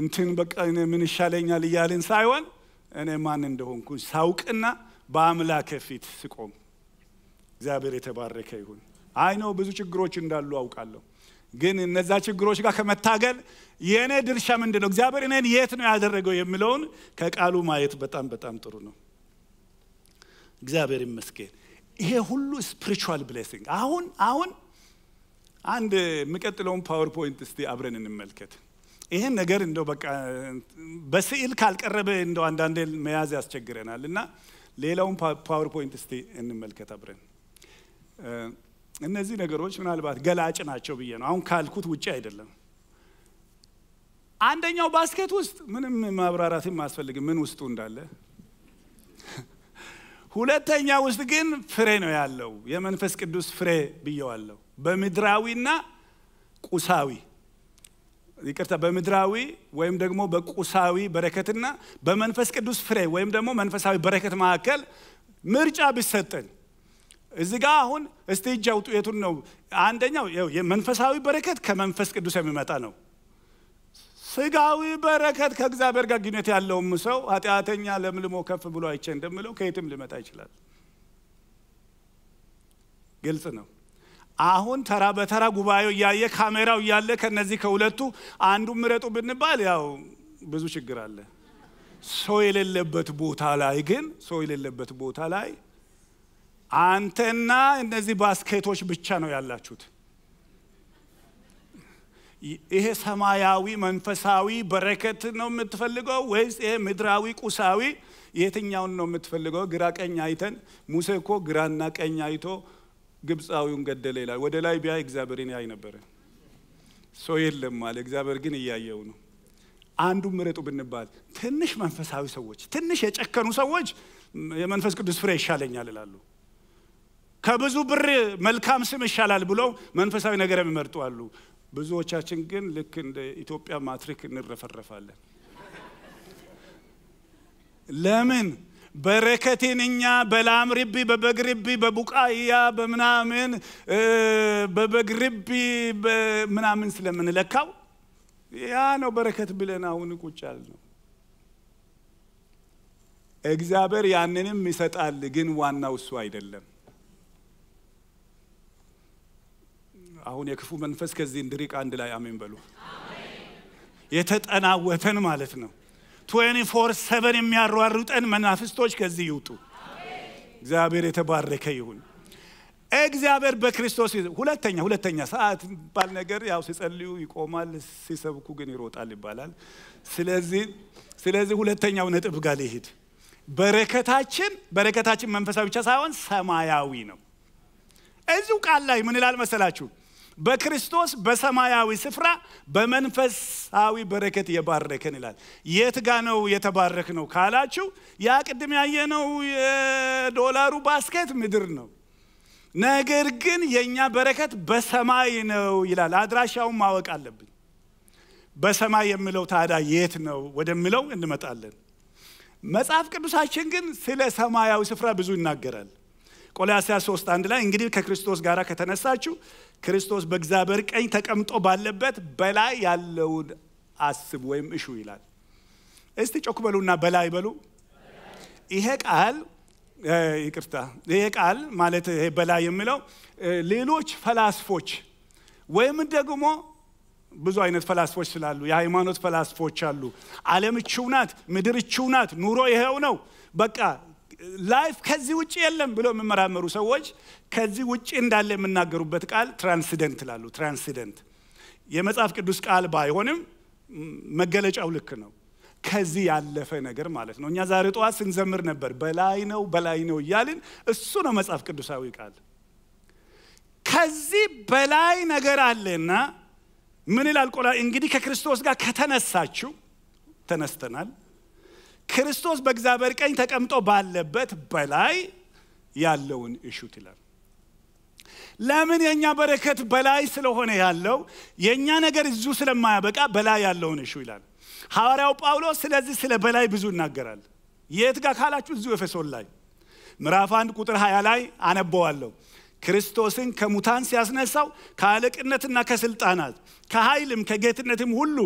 እንትን በቃ ምን ይሻለኛል እያልን ሳይሆን እኔ ማን እንደሆንኩ ሳውቅና በአምላክ ፊት ስቆም እግዚአብሔር የተባረከ ይሁን። አይ ነው ብዙ ችግሮች እንዳሉ አውቃለሁ። ግን እነዛ ችግሮች ጋር ከመታገል የእኔ ድርሻ ምንድን ነው? እግዚአብሔር እኔን የት ነው ያደረገው የሚለውን ከቃሉ ማየት በጣም በጣም ጥሩ ነው። እግዚአብሔር ይመስገን። ይሄ ሁሉ ስፒሪቹዋል ብሌሲንግ አሁን አሁን አንድ የሚቀጥለውን ፓወርፖይንት እስቲ አብረን እንመልከት። ይህን ነገር እንደው በቃ በስዕል ካልቀረበ እንደው አንዳንዴ መያዝ ያስቸግረናል እና ሌላውን ፓወርፖይንት እስቲ እንመልከት አብረን። እነዚህ ነገሮች ምናልባት ገላጭ ናቸው ብዬ ነው አሁን ካልኩት ውጭ አይደለም። አንደኛው ባስኬት ውስጥ ምንም ማብራራትም አያስፈልግም ምን ውስጡ እንዳለ። ሁለተኛ ውስጥ ግን ፍሬ ነው ያለው፣ የመንፈስ ቅዱስ ፍሬ ብየዋለሁ። በምድራዊና ቁሳዊ ይቅርታ፣ በምድራዊ ወይም ደግሞ በቁሳዊ በረከትና በመንፈስ ቅዱስ ፍሬ ወይም ደግሞ መንፈሳዊ በረከት መካከል ምርጫ ቢሰጠን እዚ ጋ አሁን እስቲ እጅ አውጡ። የቱን ነው? አንደኛው መንፈሳዊ በረከት ከመንፈስ ቅዱስ የሚመጣ ነው። ስጋዊ በረከት ከእግዚአብሔር ጋር ግንኙነት ያለውም ሰው ኃጢአተኛ ለምልሞ ከፍ ብሎ አይቼ እንደምለው ከየትም ሊመጣ ይችላል። ግልጽ ነው። አሁን ተራ በተራ ጉባኤው እያየ ካሜራው እያለ ከነዚህ ከሁለቱ አንዱ ምረጡ ብንባል ያው ብዙ ችግር አለ። ሰው የሌለበት ቦታ ላይ ግን ሰው የሌለበት ቦታ ላይ አንተና እነዚህ ባስኬቶች ብቻ ነው ያላችሁት። ይሄ ሰማያዊ መንፈሳዊ በረከት ነው የምትፈልገው ወይስ ይሄ ምድራዊ ቁሳዊ? የትኛውን ነው የምትፈልገው? ግራ ቀኝ አይተን ሙሴ እኮ ግራና ቀኝ አይቶ ግብፃዊውን ገደለ ይላል። ወደ ላይ ቢያይ እግዚአብሔርን ያይ ነበረ። ሰው የለም አለ። እግዚአብሔር ግን እያየው ነው። አንዱ ምረጡ ብንባል ትንሽ መንፈሳዊ ሰዎች፣ ትንሽ የጨከኑ ሰዎች የመንፈስ ቅዱስ ፍሬ ይሻለኛል ይላሉ። ከብዙ ብር መልካም ስም ይሻላል ብለው መንፈሳዊ ነገር የሚመርጡ አሉ። ብዙዎቻችን ግን ልክ እንደ ኢትዮጵያ ማትሪክ እንረፈረፋለን። ለምን በረከቴን እኛ በላም ርቢ በበግ ርቢ በቡቃያ በምናምን በበግ ርቢ ምናምን ስለምንለካው ያ ነው በረከት ብለን አሁን ቁጭ ነው። እግዚአብሔር ያንንም ይሰጣል፣ ግን ዋናው እሱ አይደለም። አሁን የክፉ መንፈስ ከዚህ እንድሪቅ አንድ ላይ አሜን በሉ። የተጠናወተን ማለት ነው። 24 7 የሚያሯሩጠን መናፍስቶች ከዚህ ይውጡ። እግዚአብሔር የተባረከ ይሁን። እግዚአብሔር በክርስቶስ ሁለተኛ ሁለተኛ ሰዓት ባል ነገር ያው ሲጸልዩ ይቆማል፣ ሲሰብኩ ግን ይሮጣል ይባላል። ስለዚህ ስለዚህ ሁለተኛው ነጥብ ጋር ሊሄድ በረከታችን በረከታችን መንፈሳዊ ብቻ ሳይሆን ሰማያዊ ነው። እዚሁ ቃል ላይ ምን ይላል መሰላችሁ? በክርስቶስ በሰማያዊ ስፍራ በመንፈሳዊ በረከት የባረከን ይላል። የት ጋ ነው የተባረክ ነው ካላችሁ፣ ያ ቅድም ያየነው የዶላሩ ባስኬት ምድር ነው። ነገር ግን የእኛ በረከት በሰማይ ነው ይላል። አድራሻውን ማወቅ አለብን። በሰማይ የምለው ታዲያ የት ነው ወደሚለው እንመጣለን። መጽሐፍ ቅዱሳችን ግን ስለ ሰማያዊ ስፍራ ብዙ ይናገራል። ቆላስያ 3 አንድ ላይ እንግዲህ ከክርስቶስ ጋር ከተነሳችሁ ክርስቶስ በእግዚአብሔር ቀኝ ተቀምጦ ባለበት በላይ ያለውን አስብ ወይም እሹ ይላል። እስቲ ጮክ በሉና በላይ በሉ። ይሄ ቃል ይቅርታ፣ ይሄ ቃል ማለት ይሄ በላይ የሚለው ሌሎች ፈላስፎች ወይም ደግሞ ብዙ አይነት ፈላስፎች ስላሉ የሃይማኖት ፈላስፎች አሉ። ዓለም እችው ናት፣ ምድር እችው ናት፣ ኑሮ ይሄው ነው፣ በቃ ላይፍ ከዚህ ውጭ የለም ብለው የሚመራመሩ ሰዎች ከዚህ ውጭ እንዳለ የሚናገሩበት ቃል ትራንስደንት ላሉ ትራንስደንት የመጽሐፍ ቅዱስ ቃል ባይሆንም መገለጫው ልክ ነው። ከዚህ ያለፈ ነገር ማለት ነው። እኛ ዛሬ ጠዋት ስንዘምር ነበር፣ በላይ ነው በላይ ነው እያልን። እሱ ነው መጽሐፍ ቅዱሳዊ ቃል። ከዚህ በላይ ነገር አለና ምን ይላል? ቆላ እንግዲህ ከክርስቶስ ጋር ከተነሳችሁ ተነስተናል ክርስቶስ በእግዚአብሔር ቀኝ ተቀምጦ ባለበት በላይ ያለውን እሹት ይላል። ለምን የእኛ በረከት በላይ ስለሆነ ያለው የእኛ ነገር እዙ ስለማያበቃ በላይ ያለውን እሹ ይላል። ሐዋርያው ጳውሎስ ስለዚህ ስለ በላይ ብዙ ይናገራል። የት ጋር ካላችሁ እዙ ኤፌሶን ላይ ምዕራፍ አንድ ቁጥር ሀያ ላይ አነበዋለሁ። ክርስቶስን ከሙታን ሲያስነሳው ከአለቅነትና ከስልጣናት ከኃይልም ከጌትነትም ሁሉ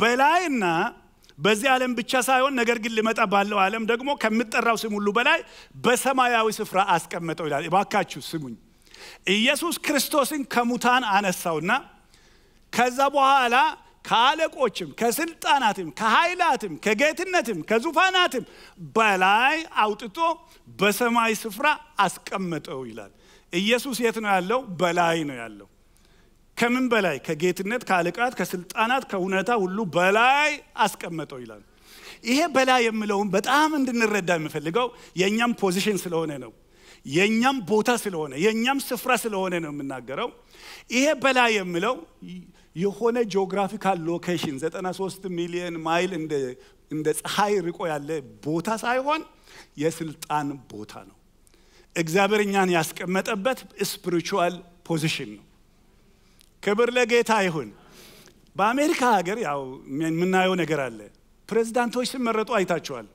በላይና በዚህ ዓለም ብቻ ሳይሆን ነገር ግን ልመጣ ባለው ዓለም ደግሞ ከምጠራው ስም ሁሉ በላይ በሰማያዊ ስፍራ አስቀመጠው ይላል። እባካችሁ ስሙኝ። ኢየሱስ ክርስቶስን ከሙታን አነሳውና ከዛ በኋላ ከአለቆችም ከስልጣናትም ከኃይላትም ከጌትነትም ከዙፋናትም በላይ አውጥቶ በሰማይ ስፍራ አስቀመጠው ይላል። ኢየሱስ የት ነው ያለው? በላይ ነው ያለው። ከምን በላይ ከጌትነት ከአለቃት ከስልጣናት ከሁነታ ሁሉ በላይ አስቀመጠው ይላል ይሄ በላይ የምለውን በጣም እንድንረዳ የምፈልገው የእኛም ፖዚሽን ስለሆነ ነው የእኛም ቦታ ስለሆነ የእኛም ስፍራ ስለሆነ ነው የምናገረው ይሄ በላይ የምለው የሆነ ጂኦግራፊካል ሎኬሽን 93 ሚሊዮን ማይል እንደ ፀሐይ ርቆ ያለ ቦታ ሳይሆን የስልጣን ቦታ ነው እግዚአብሔር እኛን ያስቀመጠበት ስፒሪቹዋል ፖዚሽን ነው ክብር ለጌታ ይሁን። በአሜሪካ ሀገር ያው የምናየው ነገር አለ። ፕሬዝዳንቶች ሲመረጡ አይታቸዋል።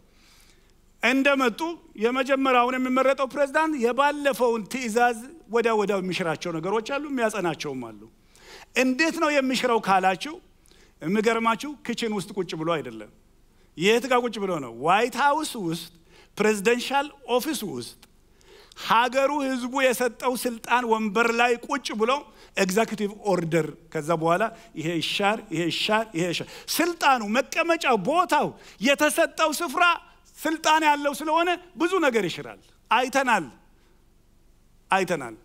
እንደመጡ የመጀመሪያውን የሚመረጠው ፕሬዝዳንት የባለፈውን ትእዛዝ ወዳ ወዳው የሚሽራቸው ነገሮች አሉ፣ የሚያጸናቸውም አሉ። እንዴት ነው የሚሽረው ካላችሁ፣ የሚገርማችሁ ክችን ውስጥ ቁጭ ብሎ አይደለም። የት ጋር ቁጭ ብሎ ነው? ዋይት ሀውስ ውስጥ ፕሬዝደንሻል ኦፊስ ውስጥ ሀገሩ ህዝቡ የሰጠው ስልጣን ወንበር ላይ ቁጭ ብሎ ኤግዛኪቲቭ ኦርደር ከዛ በኋላ ይሄ ይሻር ይሄ ይሻር ይሄ ይሻር ስልጣኑ መቀመጫ ቦታው የተሰጠው ስፍራ ስልጣን ያለው ስለሆነ ብዙ ነገር ይሽራል አይተናል አይተናል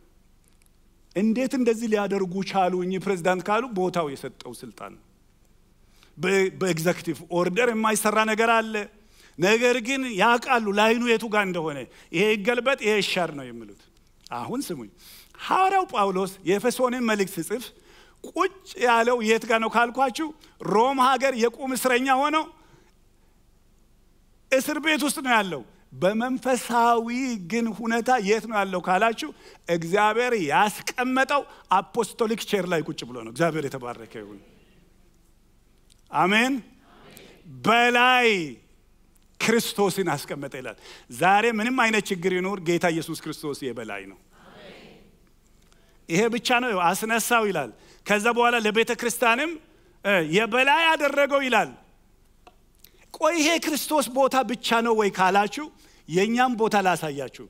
እንዴት እንደዚህ ሊያደርጉ ቻሉ እኚህ ፕሬዚዳንት ካሉ ቦታው የሰጠው ስልጣን በኤግዘክቲቭ ኦርደር የማይሰራ ነገር አለ ነገር ግን ያውቃሉ ላይኑ የቱ ጋር እንደሆነ ይሄ ይገልበጥ ይሄ ይሻር ነው የሚሉት አሁን ስሙኝ ሐዋርያው ጳውሎስ የኤፌሶንን መልእክት ሲጽፍ ቁጭ ያለው የት ጋር ነው ካልኳችሁ ሮም ሀገር የቁም እስረኛ ሆነው እስር ቤት ውስጥ ነው ያለው በመንፈሳዊ ግን ሁኔታ የት ነው ያለው ካላችሁ እግዚአብሔር ያስቀመጠው አፖስቶሊክ ቼር ላይ ቁጭ ብሎ ነው እግዚአብሔር የተባረከ ይሁን አሜን በላይ ክርስቶስን አስቀመጠ ይላል ዛሬ ምንም አይነት ችግር ይኖር ጌታ ኢየሱስ ክርስቶስ የበላይ ነው ይሄ ብቻ ነው አስነሳው ይላል። ከዛ በኋላ ለቤተ ክርስቲያንም የበላይ አደረገው ይላል። ቆይ ይሄ ክርስቶስ ቦታ ብቻ ነው ወይ ካላችሁ የእኛም ቦታ ላሳያችሁ።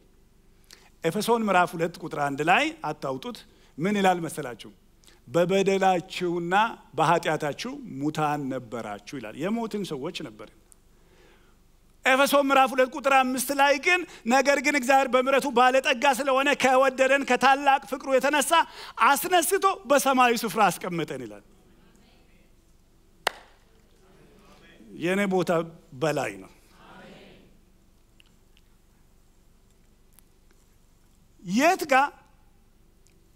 ኤፌሶን ምዕራፍ ሁለት ቁጥር አንድ ላይ አታውጡት። ምን ይላል መሰላችሁ? በበደላችሁና በኃጢአታችሁ ሙታን ነበራችሁ ይላል። የሞትን ሰዎች ነበር። ኤፌሶን ምዕራፍ ሁለት ቁጥር አምስት ላይ ግን ነገር ግን እግዚአብሔር በምረቱ ባለጠጋ ስለሆነ ከወደደን ከታላቅ ፍቅሩ የተነሳ አስነስቶ በሰማያዊ ስፍራ አስቀመጠን ይላል የእኔ ቦታ በላይ ነው የት ጋር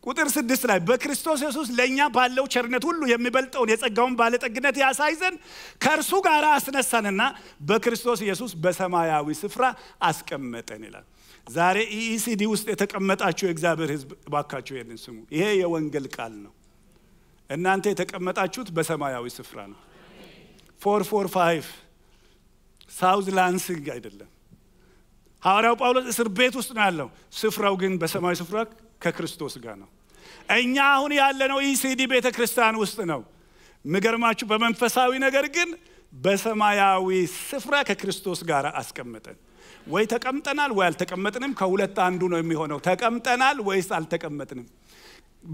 ቁጥር ስድስት ላይ በክርስቶስ ኢየሱስ ለእኛ ባለው ቸርነት ሁሉ የሚበልጠውን የጸጋውን ባለጠግነት ያሳይ ዘንድ ከእርሱ ጋር አስነሳንና በክርስቶስ ኢየሱስ በሰማያዊ ስፍራ አስቀመጠን ይላል። ዛሬ ኢኢሲዲ ውስጥ የተቀመጣችሁ የእግዚአብሔር ሕዝብ እባካችሁ ይህንን ስሙ። ይሄ የወንጌል ቃል ነው። እናንተ የተቀመጣችሁት በሰማያዊ ስፍራ ነው። ፎር ፎር ፋይቭ ሳውዝ ላንሲንግ አይደለም። ሐዋርያው ጳውሎስ እስር ቤት ውስጥ ነው ያለው። ስፍራው ግን በሰማያዊ ስፍራ ከክርስቶስ ጋር ነው። እኛ አሁን ያለነው ኢሲዲ ቤተ ክርስቲያን ውስጥ ነው። ምገርማችሁ በመንፈሳዊ ነገር ግን በሰማያዊ ስፍራ ከክርስቶስ ጋር አስቀመጠን። ወይ ተቀምጠናል ወይ አልተቀመጥንም። ከሁለት አንዱ ነው የሚሆነው። ተቀምጠናል ወይስ አልተቀመጥንም?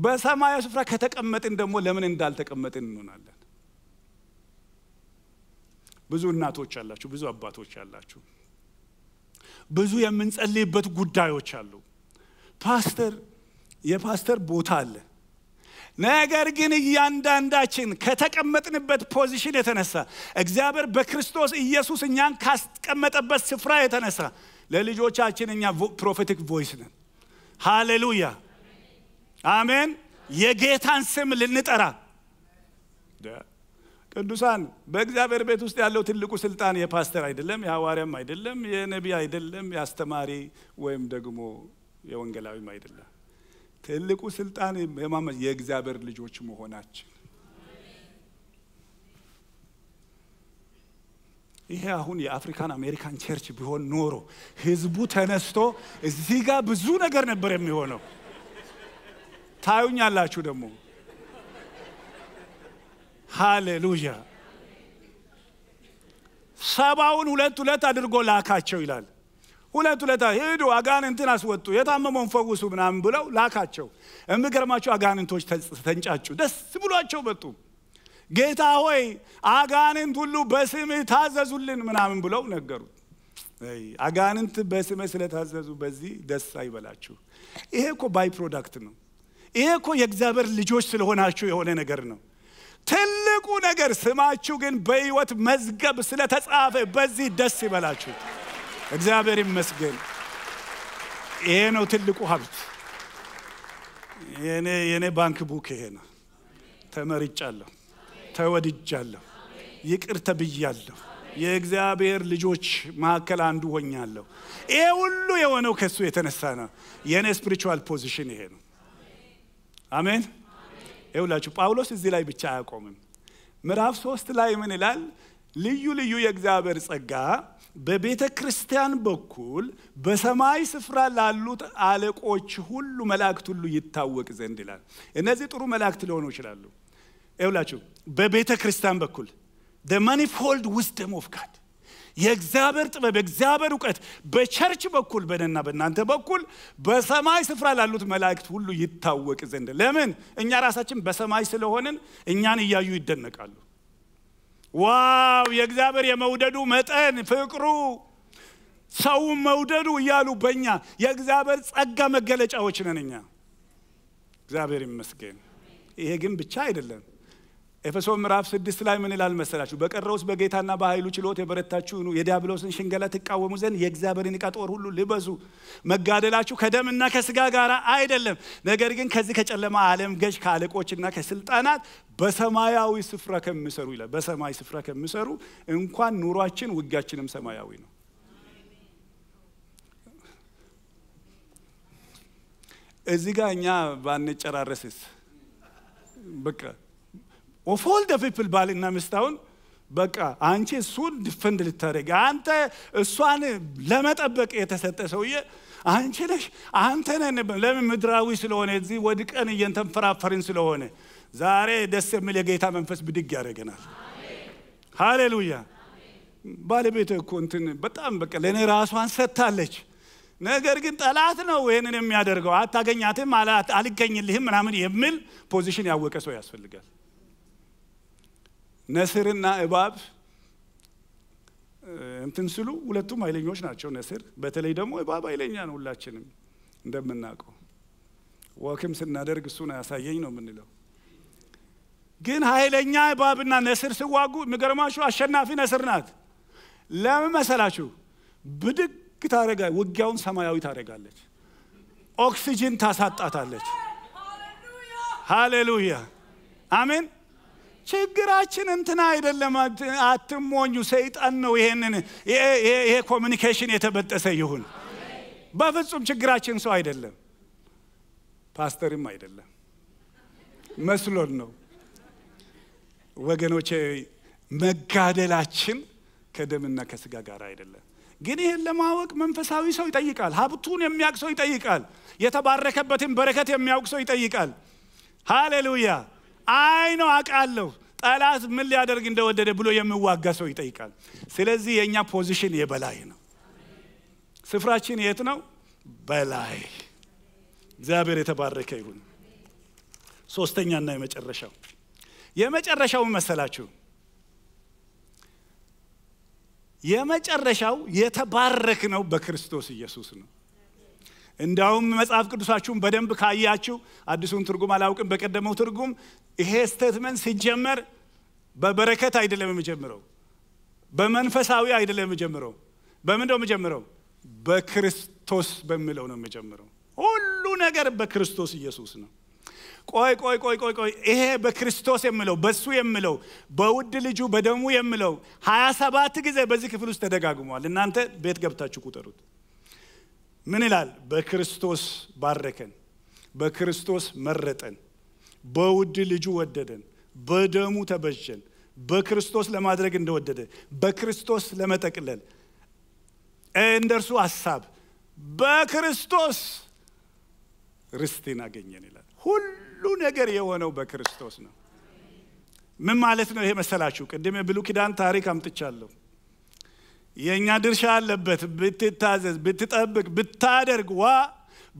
በሰማያዊ ስፍራ ከተቀመጥን ደግሞ ለምን እንዳልተቀመጥን እንሆናለን? ብዙ እናቶች አላችሁ፣ ብዙ አባቶች አላችሁ፣ ብዙ የምንጸልይበት ጉዳዮች አሉ። ፓስተር የፓስተር ቦታ አለ። ነገር ግን እያንዳንዳችን ከተቀመጥንበት ፖዚሽን የተነሳ እግዚአብሔር በክርስቶስ ኢየሱስ እኛን ካስቀመጠበት ስፍራ የተነሳ ለልጆቻችን እኛ ፕሮፌቲክ ቮይስ ነን። ሃሌሉያ አሜን። የጌታን ስም ልንጠራ ቅዱሳን፣ በእግዚአብሔር ቤት ውስጥ ያለው ትልቁ ስልጣን የፓስተር አይደለም፣ የሐዋርያም አይደለም፣ የነቢይ አይደለም፣ የአስተማሪ ወይም ደግሞ የወንጌላዊም አይደለም። ትልቁ ስልጣን የማመን የእግዚአብሔር ልጆች መሆናችን። ይሄ አሁን የአፍሪካን አሜሪካን ቸርች ቢሆን ኖሮ ህዝቡ ተነስቶ እዚህ ጋር ብዙ ነገር ነበር የሚሆነው። ታዩኛላችሁ ደግሞ ሃሌሉያ። ሰባውን ሁለት ሁለት አድርጎ ላካቸው ይላል። ሁለት ሁለታ ሄዱ አጋንንትን አስወጡ፣ የታመመውን ፈውሱ ምናምን ብለው ላካቸው። የሚገርማቸው አጋንንቶች ተንጫጩ፣ ደስ ብሏቸው መጡ። ጌታ ሆይ አጋንንት ሁሉ በስምህ ታዘዙልን ምናምን ብለው ነገሩት። አጋንንት በስም ስለታዘዙ በዚህ ደስ አይበላችሁ። ይሄ እኮ ባይ ፕሮዳክት ነው። ይሄ እኮ የእግዚአብሔር ልጆች ስለሆናችሁ የሆነ ነገር ነው። ትልቁ ነገር ስማችሁ ግን በህይወት መዝገብ ስለተጻፈ በዚህ ደስ ይበላችሁ። እግዚአብሔር ይመስገን። ይሄ ነው ትልቁ ሀብት። የኔ ባንክ ቡክ ይሄ ነው። ተመርጫለሁ፣ ተወድጃለሁ፣ ይቅር ተብያለሁ። የእግዚአብሔር ልጆች መካከል አንዱ ሆኛለሁ። ይሄ ሁሉ የሆነው ከሱ የተነሳ ነው። የእኔ ስፒሪቹዋል ፖዚሽን ይሄ ነው። አሜን። ይሁላችሁ ጳውሎስ እዚህ ላይ ብቻ አያቆምም። ምዕራፍ ሶስት ላይ ምን ይላል? ልዩ ልዩ የእግዚአብሔር ጸጋ በቤተ ክርስቲያን በኩል በሰማይ ስፍራ ላሉት አለቆች ሁሉ መላእክት ሁሉ ይታወቅ ዘንድ ይላል። እነዚህ ጥሩ መላእክት ሊሆኑ ይችላሉ። ይውላችሁ በቤተ ክርስቲያን በኩል ደ ማኒፎልድ ውስደም ኦፍ ጋድ የእግዚአብሔር ጥበብ የእግዚአብሔር እውቀት በቸርች በኩል በነና በእናንተ በኩል በሰማይ ስፍራ ላሉት መላእክት ሁሉ ይታወቅ ዘንድ ለምን? እኛ ራሳችን በሰማይ ስለሆንን እኛን እያዩ ይደነቃሉ። ዋው የእግዚአብሔር የመውደዱ መጠን ፍቅሩ ሰውን መውደዱ እያሉ በእኛ የእግዚአብሔር ጸጋ መገለጫዎች ነን እኛ። እግዚአብሔር ይመስገን። ይሄ ግን ብቻ አይደለም። ኤፌሶን ምዕራፍ ስድስት ላይ ምን ይላል መሰላችሁ? በቀረውስ በጌታና በኃይሉ ችሎት የበረታችሁ ሁኑ፣ የዲያብሎስን ሽንገላ ትቃወሙ ዘንድ የእግዚአብሔርን ዕቃ ጦር ሁሉ ልበሱ። መጋደላችሁ ከደምና ከስጋ ጋር አይደለም፣ ነገር ግን ከዚህ ከጨለማ ዓለም ገዥ ከአለቆችና ከስልጣናት በሰማያዊ ስፍራ ከሚሰሩ ይላል። በሰማይ ስፍራ ከሚሰሩ እንኳን ኑሯችን ውጊያችንም ሰማያዊ ነው። እዚህ ጋር እኛ ባንጨራረስስ በቃ ኦፎል ደ ፒፕል ባልና ሚስት በቃ አንቺ እሱን ድፍንድ ልታደረግ አንተ እሷን ለመጠበቅ የተሰጠ ሰውዬ አንቺ ነሽ አንተ ነን። ለምን ምድራዊ ስለሆነ እዚህ ወድቀን እየንተንፈራፈርን ስለሆነ ዛሬ ደስ የሚል የጌታ መንፈስ ብድግ ያደረገናል። ሃሌሉያ። ባለቤት እኮ እንትን በጣም በቃ ለእኔ ራሷን ሰጥታለች። ነገር ግን ጠላት ነው ይህንን የሚያደርገው። አታገኛትም፣ አልገኝልህም ምናምን የሚል ፖዚሽን ያወቀ ሰው ያስፈልጋል። ነስርና እባብ እንትን ስሉ ሁለቱም ኃይለኞች ናቸው። ነስር በተለይ ደግሞ እባብ ኃይለኛ ነው፣ ሁላችንም እንደምናውቀው ወክም ስናደርግ እሱን አያሳየኝ ነው የምንለው። ግን ኃይለኛ እባብና ነስር ስዋጉ የሚገርማችሁ አሸናፊ ነስር ናት። ለምን መሰላችሁ? ብድግ ታደረጋ ውጊያውን ሰማያዊ ታደረጋለች፣ ኦክሲጅን ታሳጣታለች። ሃሌሉያ አሜን። ችግራችን እንትና አይደለም፣ አትሞኙ። ሰይጣን ነው። ይሄንን ይሄ ኮሚኒኬሽን የተበጠሰ ይሁን። በፍጹም ችግራችን ሰው አይደለም፣ ፓስተርም አይደለም። መስሎን ነው ወገኖቼ። መጋደላችን ከደምና ከስጋ ጋር አይደለም። ግን ይህን ለማወቅ መንፈሳዊ ሰው ይጠይቃል። ሀብቱን የሚያውቅ ሰው ይጠይቃል። የተባረከበትን በረከት የሚያውቅ ሰው ይጠይቃል። ሃሌሉያ አይ ነው አውቃለሁ ጠላት ምን ሊያደርግ እንደወደደ ብሎ የሚዋጋ ሰው ይጠይቃል ስለዚህ የእኛ ፖዚሽን የበላይ ነው ስፍራችን የት ነው በላይ እግዚአብሔር የተባረከ ይሁን ሶስተኛና የመጨረሻው የመጨረሻው መሰላችሁ የመጨረሻው የተባረክ ነው በክርስቶስ ኢየሱስ ነው እንዳውም መጽሐፍ ቅዱሳችሁን በደንብ ካያችሁ አዲሱን ትርጉም አላውቅም፣ በቀደመው ትርጉም ይሄ ስቴትመንት ሲጀመር በበረከት አይደለም የምጀምረው በመንፈሳዊ አይደለም የምጀምረው በምን ነው የምጀምረው በክርስቶስ በሚለው ነው የሚጀምረው። ሁሉ ነገር በክርስቶስ ኢየሱስ ነው። ቆይ ቆይ ቆይ ቆይ ቆይ ይሄ በክርስቶስ የምለው በሱ የምለው በውድ ልጁ በደሙ የምለው ሀያ ሰባት ጊዜ በዚህ ክፍል ውስጥ ተደጋግሟል። እናንተ ቤት ገብታችሁ ቁጠሩት። ምን ይላል? በክርስቶስ ባረከን፣ በክርስቶስ መረጠን፣ በውድ ልጁ ወደደን፣ በደሙ ተበጀን። በክርስቶስ ለማድረግ እንደወደደ በክርስቶስ ለመጠቅለል እንደ እርሱ ሀሳብ በክርስቶስ ርስቴን አገኘን ይላል። ሁሉ ነገር የሆነው በክርስቶስ ነው። ምን ማለት ነው ይሄ መሰላችሁ? ቅድም የብሉይ ኪዳን ታሪክ አምጥቻለሁ። የእኛ ድርሻ አለበት። ብትታዘዝ፣ ብትጠብቅ፣ ብታደርግ ዋ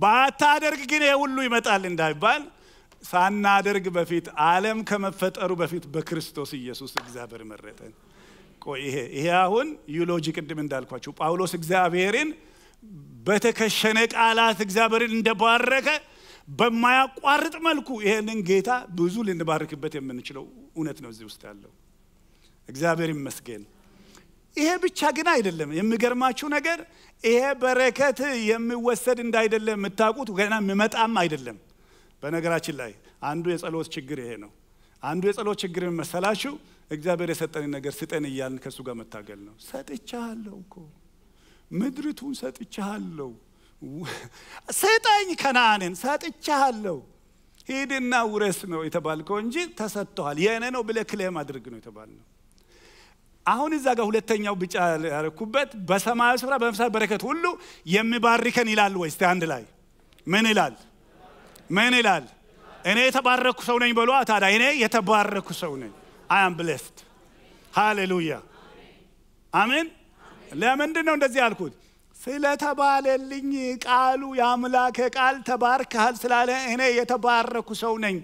ባታደርግ ግን ሁሉ ይመጣል እንዳይባል ሳናደርግ በፊት አለም ከመፈጠሩ በፊት በክርስቶስ ኢየሱስ እግዚአብሔር መረጠን። ይሄ ይሄ አሁን ዩሎጂ ቅድም እንዳልኳችሁ ጳውሎስ እግዚአብሔርን በተከሸነ ቃላት እግዚአብሔርን እንደባረከ በማያቋርጥ መልኩ ይሄንን ጌታ ብዙ ልንባርክበት የምንችለው እውነት ነው እዚህ ውስጥ ያለው። እግዚአብሔር ይመስገን። ይሄ ብቻ ግን አይደለም። የሚገርማችሁ ነገር ይሄ በረከት የሚወሰድ እንዳይደለም የምታውቁት ገና የሚመጣም አይደለም። በነገራችን ላይ አንዱ የጸሎት ችግር ይሄ ነው። አንዱ የጸሎት ችግር መሰላችሁ እግዚአብሔር የሰጠን ነገር ስጠን እያልን ከእሱ ጋር መታገል ነው። ሰጥቻለሁ እኮ ምድሪቱን ሰጥቻለሁ፣ ስጠኝ ከነአንን ሰጥቻለሁ፣ ሂድና ውረስ ነው የተባልከው እንጂ ተሰጥተዋል። የእኔ ነው ብለህ ክሌም አድርግ ነው የተባልነው። አሁን እዛ ጋር ሁለተኛው ቢጫ ያረኩበት በሰማያዊ ስፍራ በመንፈሳዊ በረከት ሁሉ የሚባርከን ይላል ወይስ አንድ ላይ ምን ይላል? ምን ይላል? እኔ የተባረኩ ሰው ነኝ በሏ። ታዲያ እኔ የተባረኩ ሰው ነኝ። አያም ብለስት ሃሌሉያ አሜን። ለምንድን ነው እንደዚህ ያልኩት? ስለተባለልኝ ቃሉ የአምላክ ቃል ተባርክሃል ስላለ እኔ የተባረኩ ሰው ነኝ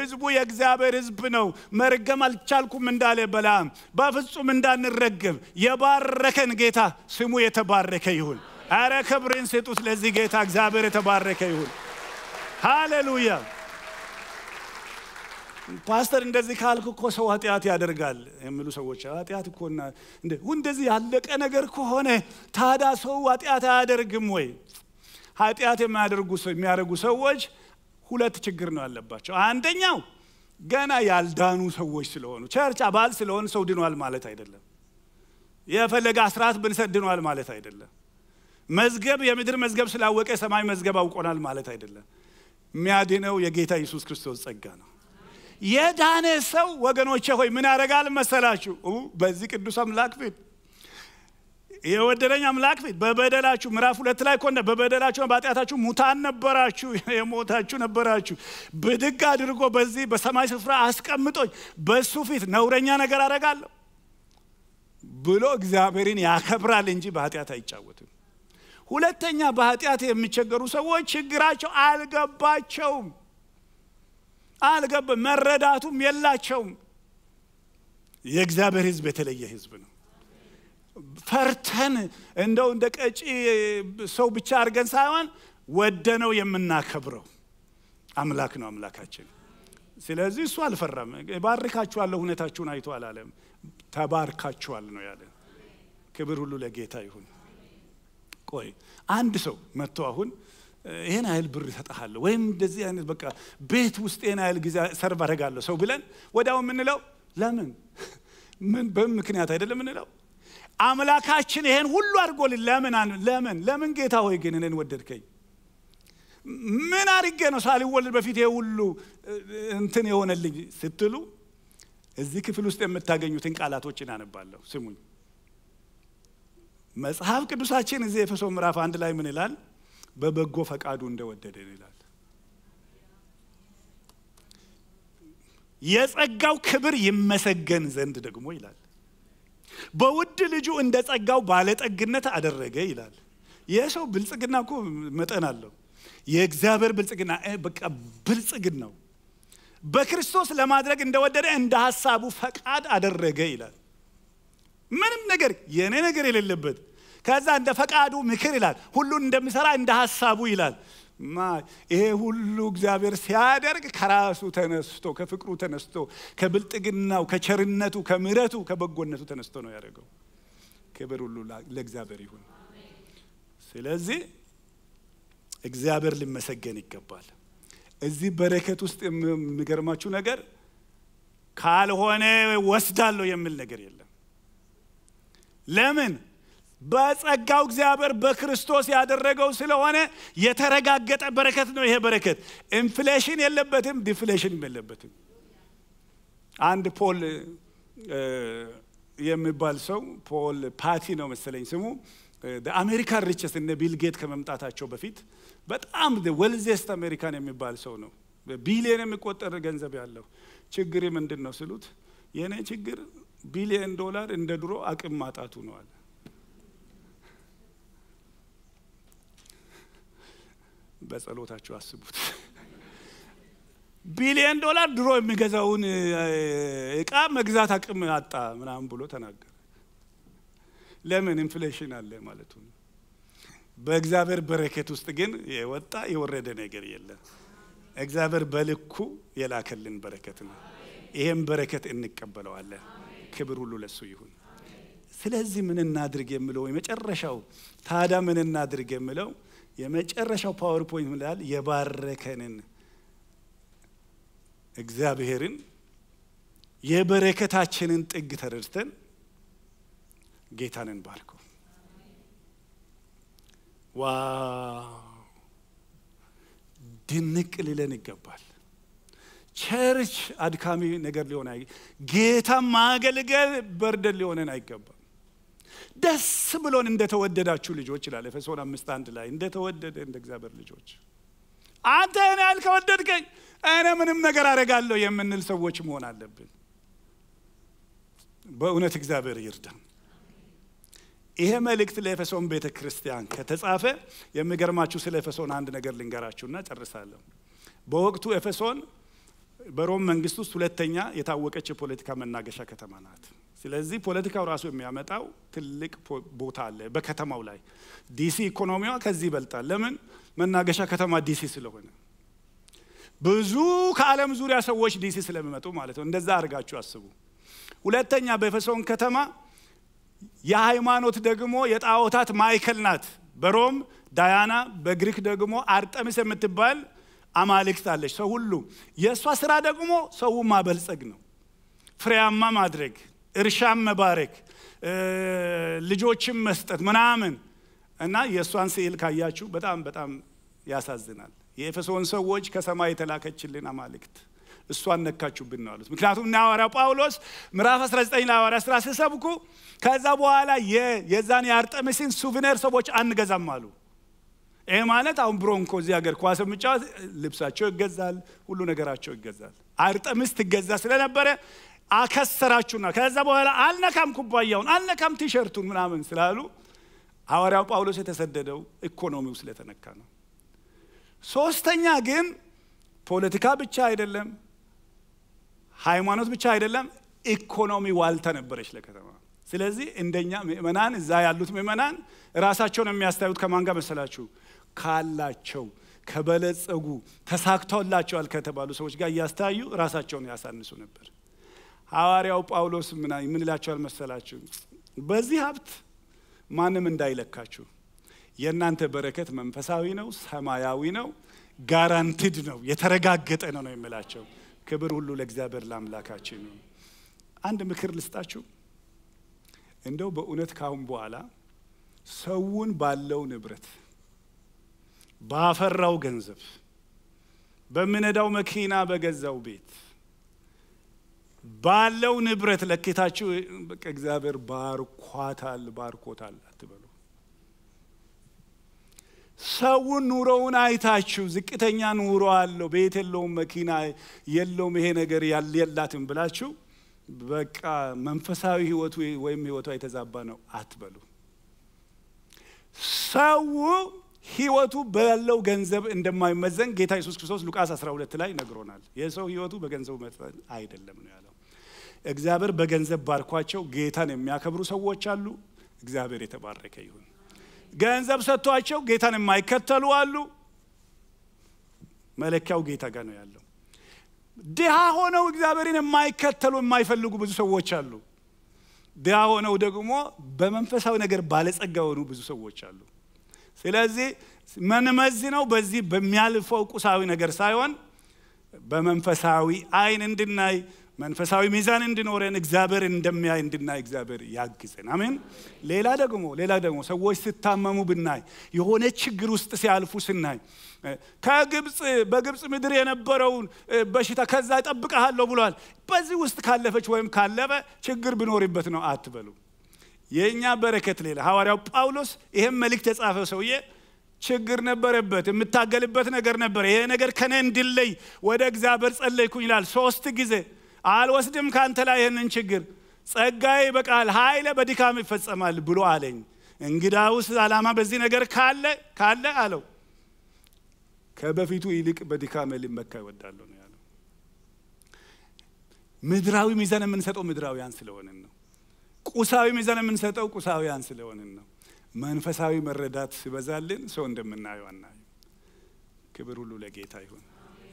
ህዝቡ የእግዚአብሔር ህዝብ ነው። መርገም አልቻልኩም እንዳለ በላም በፍጹም እንዳንረገም የባረከን ጌታ ስሙ የተባረከ ይሁን። አረ ክብርን ስጡት ለዚህ ጌታ። እግዚአብሔር የተባረከ ይሁን። ሃሌሉያ። ፓስተር እንደዚህ ካልክ እኮ ሰው ኃጢአት ያደርጋል የሚሉ ሰዎች ኃጢአት እኮ እንደዚህ ያለቀ ነገር ከሆነ ታዳ ሰው ኃጢአት አያደርግም ወይ? ኃጢአት የሚያደርጉ ሰዎች ሁለት ችግር ነው ያለባቸው። አንደኛው ገና ያልዳኑ ሰዎች ስለሆኑ ቸርች አባል ስለሆኑ ሰው ድኗል ማለት አይደለም። የፈለገ አስራት ብንሰጥ ድኗል ማለት አይደለም። መዝገብ የምድር መዝገብ ስላወቀ የሰማይ መዝገብ አውቆናል ማለት አይደለም። የሚያድነው የጌታ ኢየሱስ ክርስቶስ ጸጋ ነው። የዳነ ሰው ወገኖቼ ሆይ ምን ያደርጋል መሰላችሁ? በዚህ ቅዱስ አምላክ ፊት የወደደኝ አምላክ ፊት በበደላችሁ ምዕራፍ ሁለት ላይ ኮነ በበደላችሁ በኃጢአታችሁ ሙታን ነበራችሁ፣ የሞታችሁ ነበራችሁ። ብድግ አድርጎ በዚህ በሰማይ ስፍራ አስቀምጦኝ በሱ ፊት ነውረኛ ነገር አረጋለሁ ብሎ እግዚአብሔርን ያከብራል እንጂ በኃጢአት አይጫወትም። ሁለተኛ በኃጢአት የሚቸገሩ ሰዎች ችግራቸው አልገባቸውም አልገባ መረዳቱም የላቸውም። የእግዚአብሔር ህዝብ የተለየ ህዝብ ነው። ፈርተን እንደው እንደ ቀጪ ሰው ብቻ አድርገን ሳይሆን ወደነው የምናከብረው አምላክ ነው አምላካችን። ስለዚህ እሱ አልፈራም። ባርካችኋለሁ፣ እውነታችሁን አይቶ አላለም፣ ተባርካችኋል ነው ያለ። ክብር ሁሉ ለጌታ ይሁን። ቆይ አንድ ሰው መጥቶ አሁን ይህን ያህል ብር ይሰጠሃለሁ ወይም እንደዚህ አይነት በቃ ቤት ውስጥ ይህን አይል ጊዜ ሰርቭ አደርጋለሁ ሰው ብለን ወዲያው የምንለው ለምን ምን ምክንያት አይደለም የምንለው አምላካችን ይሄን ሁሉ አድርጎልን ለምን ለምን ለምን ጌታ ሆይ ግን እኔን ወደድከኝ ምን አድርጌ ነው ሳልወለድ በፊት ይሄ ሁሉ እንትን የሆነልኝ ስትሉ እዚህ ክፍል ውስጥ የምታገኙትን ቃላቶችን አነባለሁ ስሙኝ መጽሐፍ ቅዱሳችን እዚህ ኤፌሶ ምዕራፍ አንድ ላይ ምን ይላል በበጎ ፈቃዱ እንደወደደን ይላል የጸጋው ክብር ይመሰገን ዘንድ ደግሞ ይላል በውድ ልጁ እንደ ጸጋው ባለጠግነት አደረገ ይላል። የሰው ብልጽግና እኮ መጠን አለው። የእግዚአብሔር ብልጽግና በቃ ብልጽግን ነው። በክርስቶስ ለማድረግ እንደወደደ እንደ ሀሳቡ ፈቃድ አደረገ ይላል። ምንም ነገር የእኔ ነገር የሌለበት ከዛ እንደ ፈቃዱ ምክር ይላል። ሁሉን እንደሚሰራ እንደ ሀሳቡ ይላል። ይሄ ሁሉ እግዚአብሔር ሲያደርግ ከራሱ ተነስቶ ከፍቅሩ ተነስቶ ከብልጥግናው፣ ከቸርነቱ፣ ከምረቱ፣ ከበጎነቱ ተነስቶ ነው ያደረገው። ክብር ሁሉ ለእግዚአብሔር ይሁን። ስለዚህ እግዚአብሔር ሊመሰገን ይገባል። እዚህ በረከት ውስጥ የሚገርማችሁ ነገር ካልሆነ ወስዳለሁ የሚል ነገር የለም። ለምን በጸጋው እግዚአብሔር በክርስቶስ ያደረገው ስለሆነ የተረጋገጠ በረከት ነው። ይሄ በረከት ኢንፍሌሽን የለበትም፣ ዲፍሌሽን የለበትም። አንድ ፖል የሚባል ሰው ፖል ፓቲ ነው መሰለኝ ስሙ አሜሪካን ሪቸስ እነ ጌት ከመምጣታቸው በፊት በጣም ወልዜስት አሜሪካን የሚባል ሰው ነው። ቢሊየን የሚቆጠር ገንዘብ ያለው ችግር ምንድን ነው ስሉት የእኔ ችግር ቢሊየን ዶላር እንደ ድሮ አቅም ማጣቱ ነዋል። በጸሎታችሁ አስቡት። ቢሊየን ዶላር ድሮ የሚገዛውን እቃ መግዛት አቅም አጣ ምናምን ብሎ ተናገረ። ለምን ኢንፍሌሽን አለ ማለቱ ነው። በእግዚአብሔር በረከት ውስጥ ግን የወጣ የወረደ ነገር የለም። እግዚአብሔር በልኩ የላከልን በረከት ነው። ይሄም በረከት እንቀበለዋለን። ክብር ሁሉ ለሱ ይሁን። ስለዚህ ምን እናድርግ የምለው የመጨረሻው ታዳ ምን እናድርግ የምለው የመጨረሻው ፓወርፖይንት ምን የባረከንን እግዚአብሔርን የበረከታችንን ጥግ ተረድተን ጌታንን ባልከው። ዋው ድንቅ ሊለን ይገባል። ቸርች አድካሚ ነገር ሊሆን ጌታ ማገልገል በርደን ሊሆነን አይገባም። ደስ ብሎን እንደተወደዳችሁ ልጆች ይላል ኤፌሶን አምስት አንድ ላይ እንደተወደደ እንደ እግዚአብሔር ልጆች አንተ እኔ ያልከወደድከኝ እኔ ምንም ነገር አደርጋለሁ የምንል ሰዎች መሆን አለብን በእውነት እግዚአብሔር ይርዳ ይሄ መልእክት ለኤፌሶን ቤተ ክርስቲያን ከተጻፈ የሚገርማችሁ ስለ ኤፌሶን አንድ ነገር ልንገራችሁና ጨርሳለሁ በወቅቱ ኤፌሶን በሮም መንግስት ውስጥ ሁለተኛ የታወቀች የፖለቲካ መናገሻ ከተማ ናት ስለዚህ ፖለቲካው ራሱ የሚያመጣው ትልቅ ቦታ አለ በከተማው ላይ። ዲሲ ኢኮኖሚዋ ከዚህ ይበልጣል። ለምን? መናገሻ ከተማ ዲሲ ስለሆነ ብዙ ከዓለም ዙሪያ ሰዎች ዲሲ ስለሚመጡ ማለት ነው። እንደዛ አድርጋችሁ አስቡ። ሁለተኛ በኤፌሶን ከተማ የሃይማኖት ደግሞ የጣዖታት ማይከል ናት። በሮም ዳያና፣ በግሪክ ደግሞ አርጠሚስ የምትባል አማልክት አለች። ሰው ሁሉ የእሷ ስራ ደግሞ ሰው ማበልጸግ ነው፣ ፍሬያማ ማድረግ እርሻም መባረክ፣ ልጆችን መስጠት ምናምን እና የእሷን ስዕል ካያችሁ በጣም በጣም ያሳዝናል። የኤፌሶን ሰዎች ከሰማይ የተላከችልን አማልክት እሷን ነካችሁብን ነው አሉት። ምክንያቱም እና ሐዋርያው ጳውሎስ ምዕራፍ 19 ላይ ሐዋርያ ሥራ ሲሰብኩ ከዛ በኋላ የዛን የአርጠምስን ሱቨነር ሰዎች አንገዛም አሉ። ይህ ማለት አሁን ብሮንኮ እዚህ ሀገር ኳስ የሚጫወት ልብሳቸው ይገዛል፣ ሁሉ ነገራቸው ይገዛል። አርጠምስ ትገዛ ስለነበረ አከሰራችሁና ከዛ በኋላ አልነካም ኩባያውን አልነካም ቲሸርቱን ምናምን ስላሉ ሐዋርያው ጳውሎስ የተሰደደው ኢኮኖሚው ስለተነካ ነው። ሶስተኛ ግን ፖለቲካ ብቻ አይደለም፣ ሃይማኖት ብቻ አይደለም፣ ኢኮኖሚ ዋልታ ነበረች ለከተማ። ስለዚህ እንደኛ ምእመናን እዛ ያሉት ምእመናን ራሳቸውን የሚያስታዩት ከማን ጋር መሰላችሁ? ካላቸው ከበለጸጉ ተሳክቶላቸዋል ከተባሉ ሰዎች ጋር እያስተያዩ ራሳቸውን ያሳንሱ ነበር። ሐዋርያው ጳውሎስ ምን ይላቸዋል መሰላችሁ? በዚህ ሀብት ማንም እንዳይለካችሁ የእናንተ በረከት መንፈሳዊ ነው፣ ሰማያዊ ነው፣ ጋራንቲድ ነው፣ የተረጋገጠ ነው ነው የሚላቸው። ክብር ሁሉ ለእግዚአብሔር ለአምላካችን ነው። አንድ ምክር ልስጣችሁ። እንደው በእውነት ካሁን በኋላ ሰውን ባለው ንብረት፣ ባፈራው ገንዘብ፣ በሚነዳው መኪና፣ በገዛው ቤት ባለው ንብረት ለኬታችሁ በቃ እግዚአብሔር ባርኳታል ባርኮታል አትበሉ። ሰውን ኑሮውን አይታችሁ ዝቅተኛ ኑሮ አለው፣ ቤት የለውም፣ መኪና የለውም፣ ይሄ ነገር የላትም ብላችሁ በቃ መንፈሳዊ ህይወቱ ወይም ህይወቱ የተዛባ ነው አትበሉ። ሰው ህይወቱ ባለው ገንዘብ እንደማይመዘን ጌታ ኢየሱስ ክርስቶስ ሉቃስ 12 ላይ ነግሮናል። የሰው ህይወቱ በገንዘቡ መጠን አይደለም ነው ያለው። እግዚአብሔር በገንዘብ ባርኳቸው ጌታን የሚያከብሩ ሰዎች አሉ። እግዚአብሔር የተባረከ ይሁን። ገንዘብ ሰጥቷቸው ጌታን የማይከተሉ አሉ። መለኪያው ጌታ ጋር ነው ያለው። ድሃ ሆነው እግዚአብሔርን የማይከተሉ የማይፈልጉ ብዙ ሰዎች አሉ። ድሃ ሆነው ደግሞ በመንፈሳዊ ነገር ባለጸጋ የሆኑ ብዙ ሰዎች አሉ። ስለዚህ ነው በዚህ በሚያልፈው ቁሳዊ ነገር ሳይሆን በመንፈሳዊ አይን እንድናይ መንፈሳዊ ሚዛን እንዲኖረን እግዚአብሔር እንደሚያይ እንድናይ እግዚአብሔር ያግዘን። አሜን። ሌላ ደግሞ ሌላ ደግሞ ሰዎች ስታመሙ ብናይ፣ የሆነ ችግር ውስጥ ሲያልፉ ስናይ፣ ከግብፅ በግብፅ ምድር የነበረውን በሽታ ከዛ ይጠብቀሃለሁ ብሏል። በዚህ ውስጥ ካለፈች ወይም ካለፈ ችግር ብኖርበት ነው አትበሉ። የእኛ በረከት ሌላ። ሐዋርያው ጳውሎስ ይህም መልእክት የጻፈው ሰውዬ ችግር ነበረበት፣ የምታገልበት ነገር ነበር። ይሄ ነገር ከኔ እንድለይ ወደ እግዚአብሔር ጸለይኩኝ ይላል ሶስት ጊዜ አልወስድም ካንተ ላይ ይህንን ችግር ጸጋዬ በቃል ኃይለ በድካም ይፈጸማል ብሎ አለኝ። እንግዳ ውስጥ አላማ በዚህ ነገር ካለ ካለ አለው ከበፊቱ ይልቅ በድካም ልመካ ይወዳለሁ ነው ያለው። ምድራዊ ሚዛን የምንሰጠው ምድራዊያን ስለሆንን ነው። ቁሳዊ ሚዛን የምንሰጠው ቁሳዊያን ስለሆንን ነው። መንፈሳዊ መረዳት ሲበዛልን ሰው እንደምናየው አናየው። ክብር ሁሉ ለጌታ ይሁን።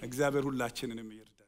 እግዚአብሔር ሁላችንንም ይርዳ።